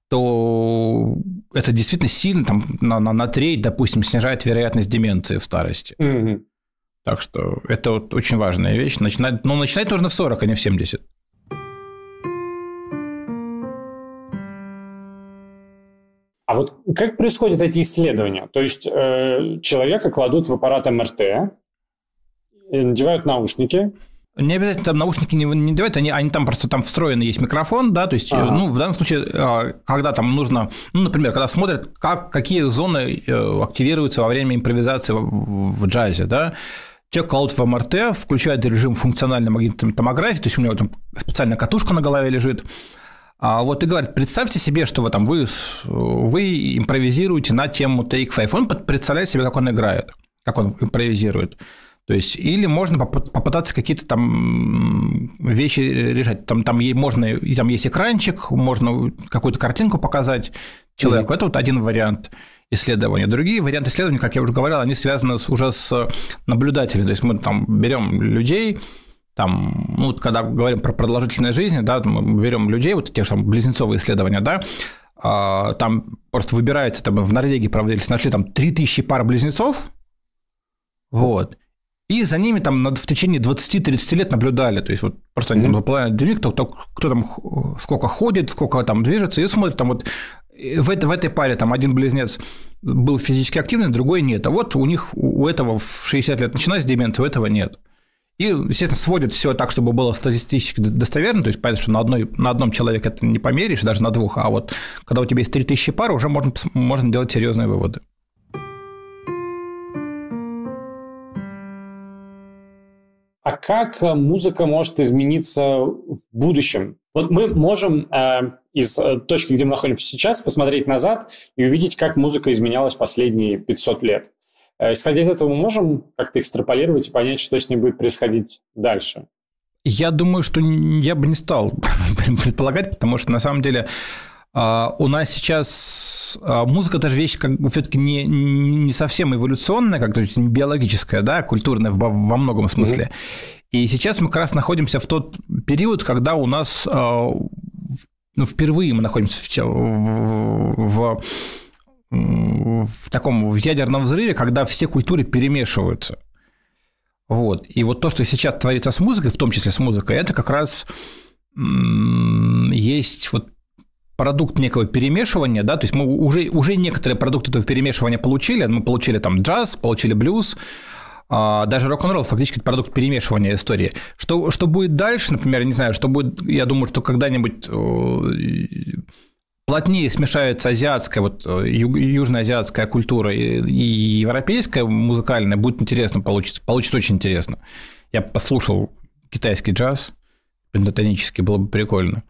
то это действительно сильно там, на, на, на треть, допустим, снижает вероятность деменции в старости. Угу. Так что это вот очень важная вещь. Начинать, ну, начинать нужно в 40, а не в 70. А вот как происходят эти исследования? То есть э, человека кладут в аппарат МРТ, Э, надевают наушники, не обязательно там наушники не, не давать, они, они там просто там встроены, есть микрофон, да, то есть, э, ага. ну, в данном случае, а, когда там нужно, ну, например, когда смотрят, как, какие зоны э, активируются во время импровизации в, в джазе, да, Человек кладут в МРТ, включает режим функциональной магнитной томографии, то есть у него там специальная катушка на голове лежит, а вот и говорит, представьте себе, что вы там вы, вы импровизируете на тему Take Five. Он представляет себе, как он играет, как он импровизирует. То есть, или можно попытаться какие-то там вещи решать. Там, там можно, там есть экранчик, можно какую-то картинку показать человеку. Это вот один вариант исследования. Другие варианты исследования, как я уже говорил, они связаны уже с наблюдателями. То есть, мы там берем людей, там, ну, вот когда говорим про продолжительность жизни, да, мы берем людей, вот те же там близнецовые исследования, да, а, там просто выбираются там в Норвегии проводились, нашли там 3000 пар близнецов, вот. И за ними там в течение 20-30 лет наблюдали. То есть, вот просто они mm-hmm. там заполняют дневник, кто, кто, кто там сколько ходит, сколько там движется, и смотрят там вот э, в, это, в этой паре там один близнец был физически активный, другой нет. А вот у них у этого в 60 лет начинается деменция, у этого нет. И, естественно, сводят все так, чтобы было статистически достоверно. То есть, понятно, что на, одной, на одном человеке это не померишь, даже на двух. А вот когда у тебя есть 3000 пар, уже можно, можно делать серьезные выводы. а как э, музыка может измениться в будущем? Вот мы можем э, из э, точки, где мы находимся сейчас, посмотреть назад и увидеть, как музыка изменялась последние 500 лет. Э, исходя из этого, мы можем как-то экстраполировать и понять, что с ней будет происходить дальше. Я думаю, что я бы не стал предполагать, потому что на самом деле а, у нас сейчас а, музыка даже вещь как все-таки не, не совсем эволюционная, как-то биологическая, да, культурная в, во многом смысле. И сейчас мы как раз находимся в тот период, когда у нас а, ну, впервые мы находимся в, в, в, в таком в ядерном взрыве, когда все культуры перемешиваются. Вот. И вот то, что сейчас творится с музыкой, в том числе с музыкой, это как раз есть вот продукт некого перемешивания, да, то есть мы уже, уже некоторые продукты этого перемешивания получили, мы получили там джаз, получили блюз, а, даже рок-н-ролл фактически это продукт перемешивания истории. Что, что будет дальше, например, не знаю, что будет, я думаю, что когда-нибудь э, плотнее смешаются азиатская, вот э, южноазиатская культура и, и европейская музыкальная, будет интересно получится, получится очень интересно. Я послушал китайский джаз, пентатонический, было бы прикольно.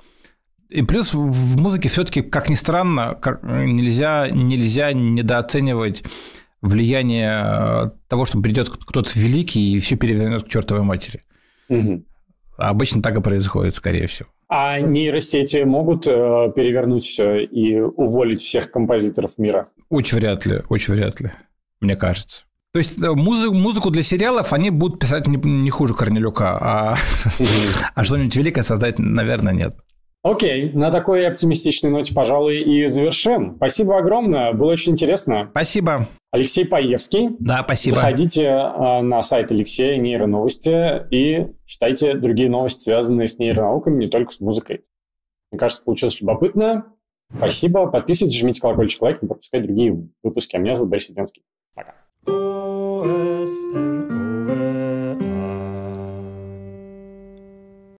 И плюс в музыке все-таки, как ни странно, нельзя, нельзя недооценивать влияние э, того, что придет кто-то великий и все перевернет к чертовой матери. Угу. Обычно так и происходит, скорее всего. А нейросети могут э, перевернуть все и уволить всех композиторов мира? Очень вряд ли, очень вряд ли, мне кажется. То есть э, музыку, музыку для сериалов они будут писать не, не хуже Корнелюка, а, а что-нибудь великое создать, наверное, нет. Окей, на такой оптимистичной ноте, пожалуй, и завершим. Спасибо огромное, было очень интересно. Спасибо. Алексей Паевский. Да, спасибо. Заходите а, на сайт Алексея нейроновости и читайте другие новости, связанные с нейронауками, не только с музыкой. Мне кажется, получилось любопытно. Спасибо. Подписывайтесь, жмите колокольчик, лайк, не пропускайте другие выпуски. А меня зовут Борис Сиденский. Пока.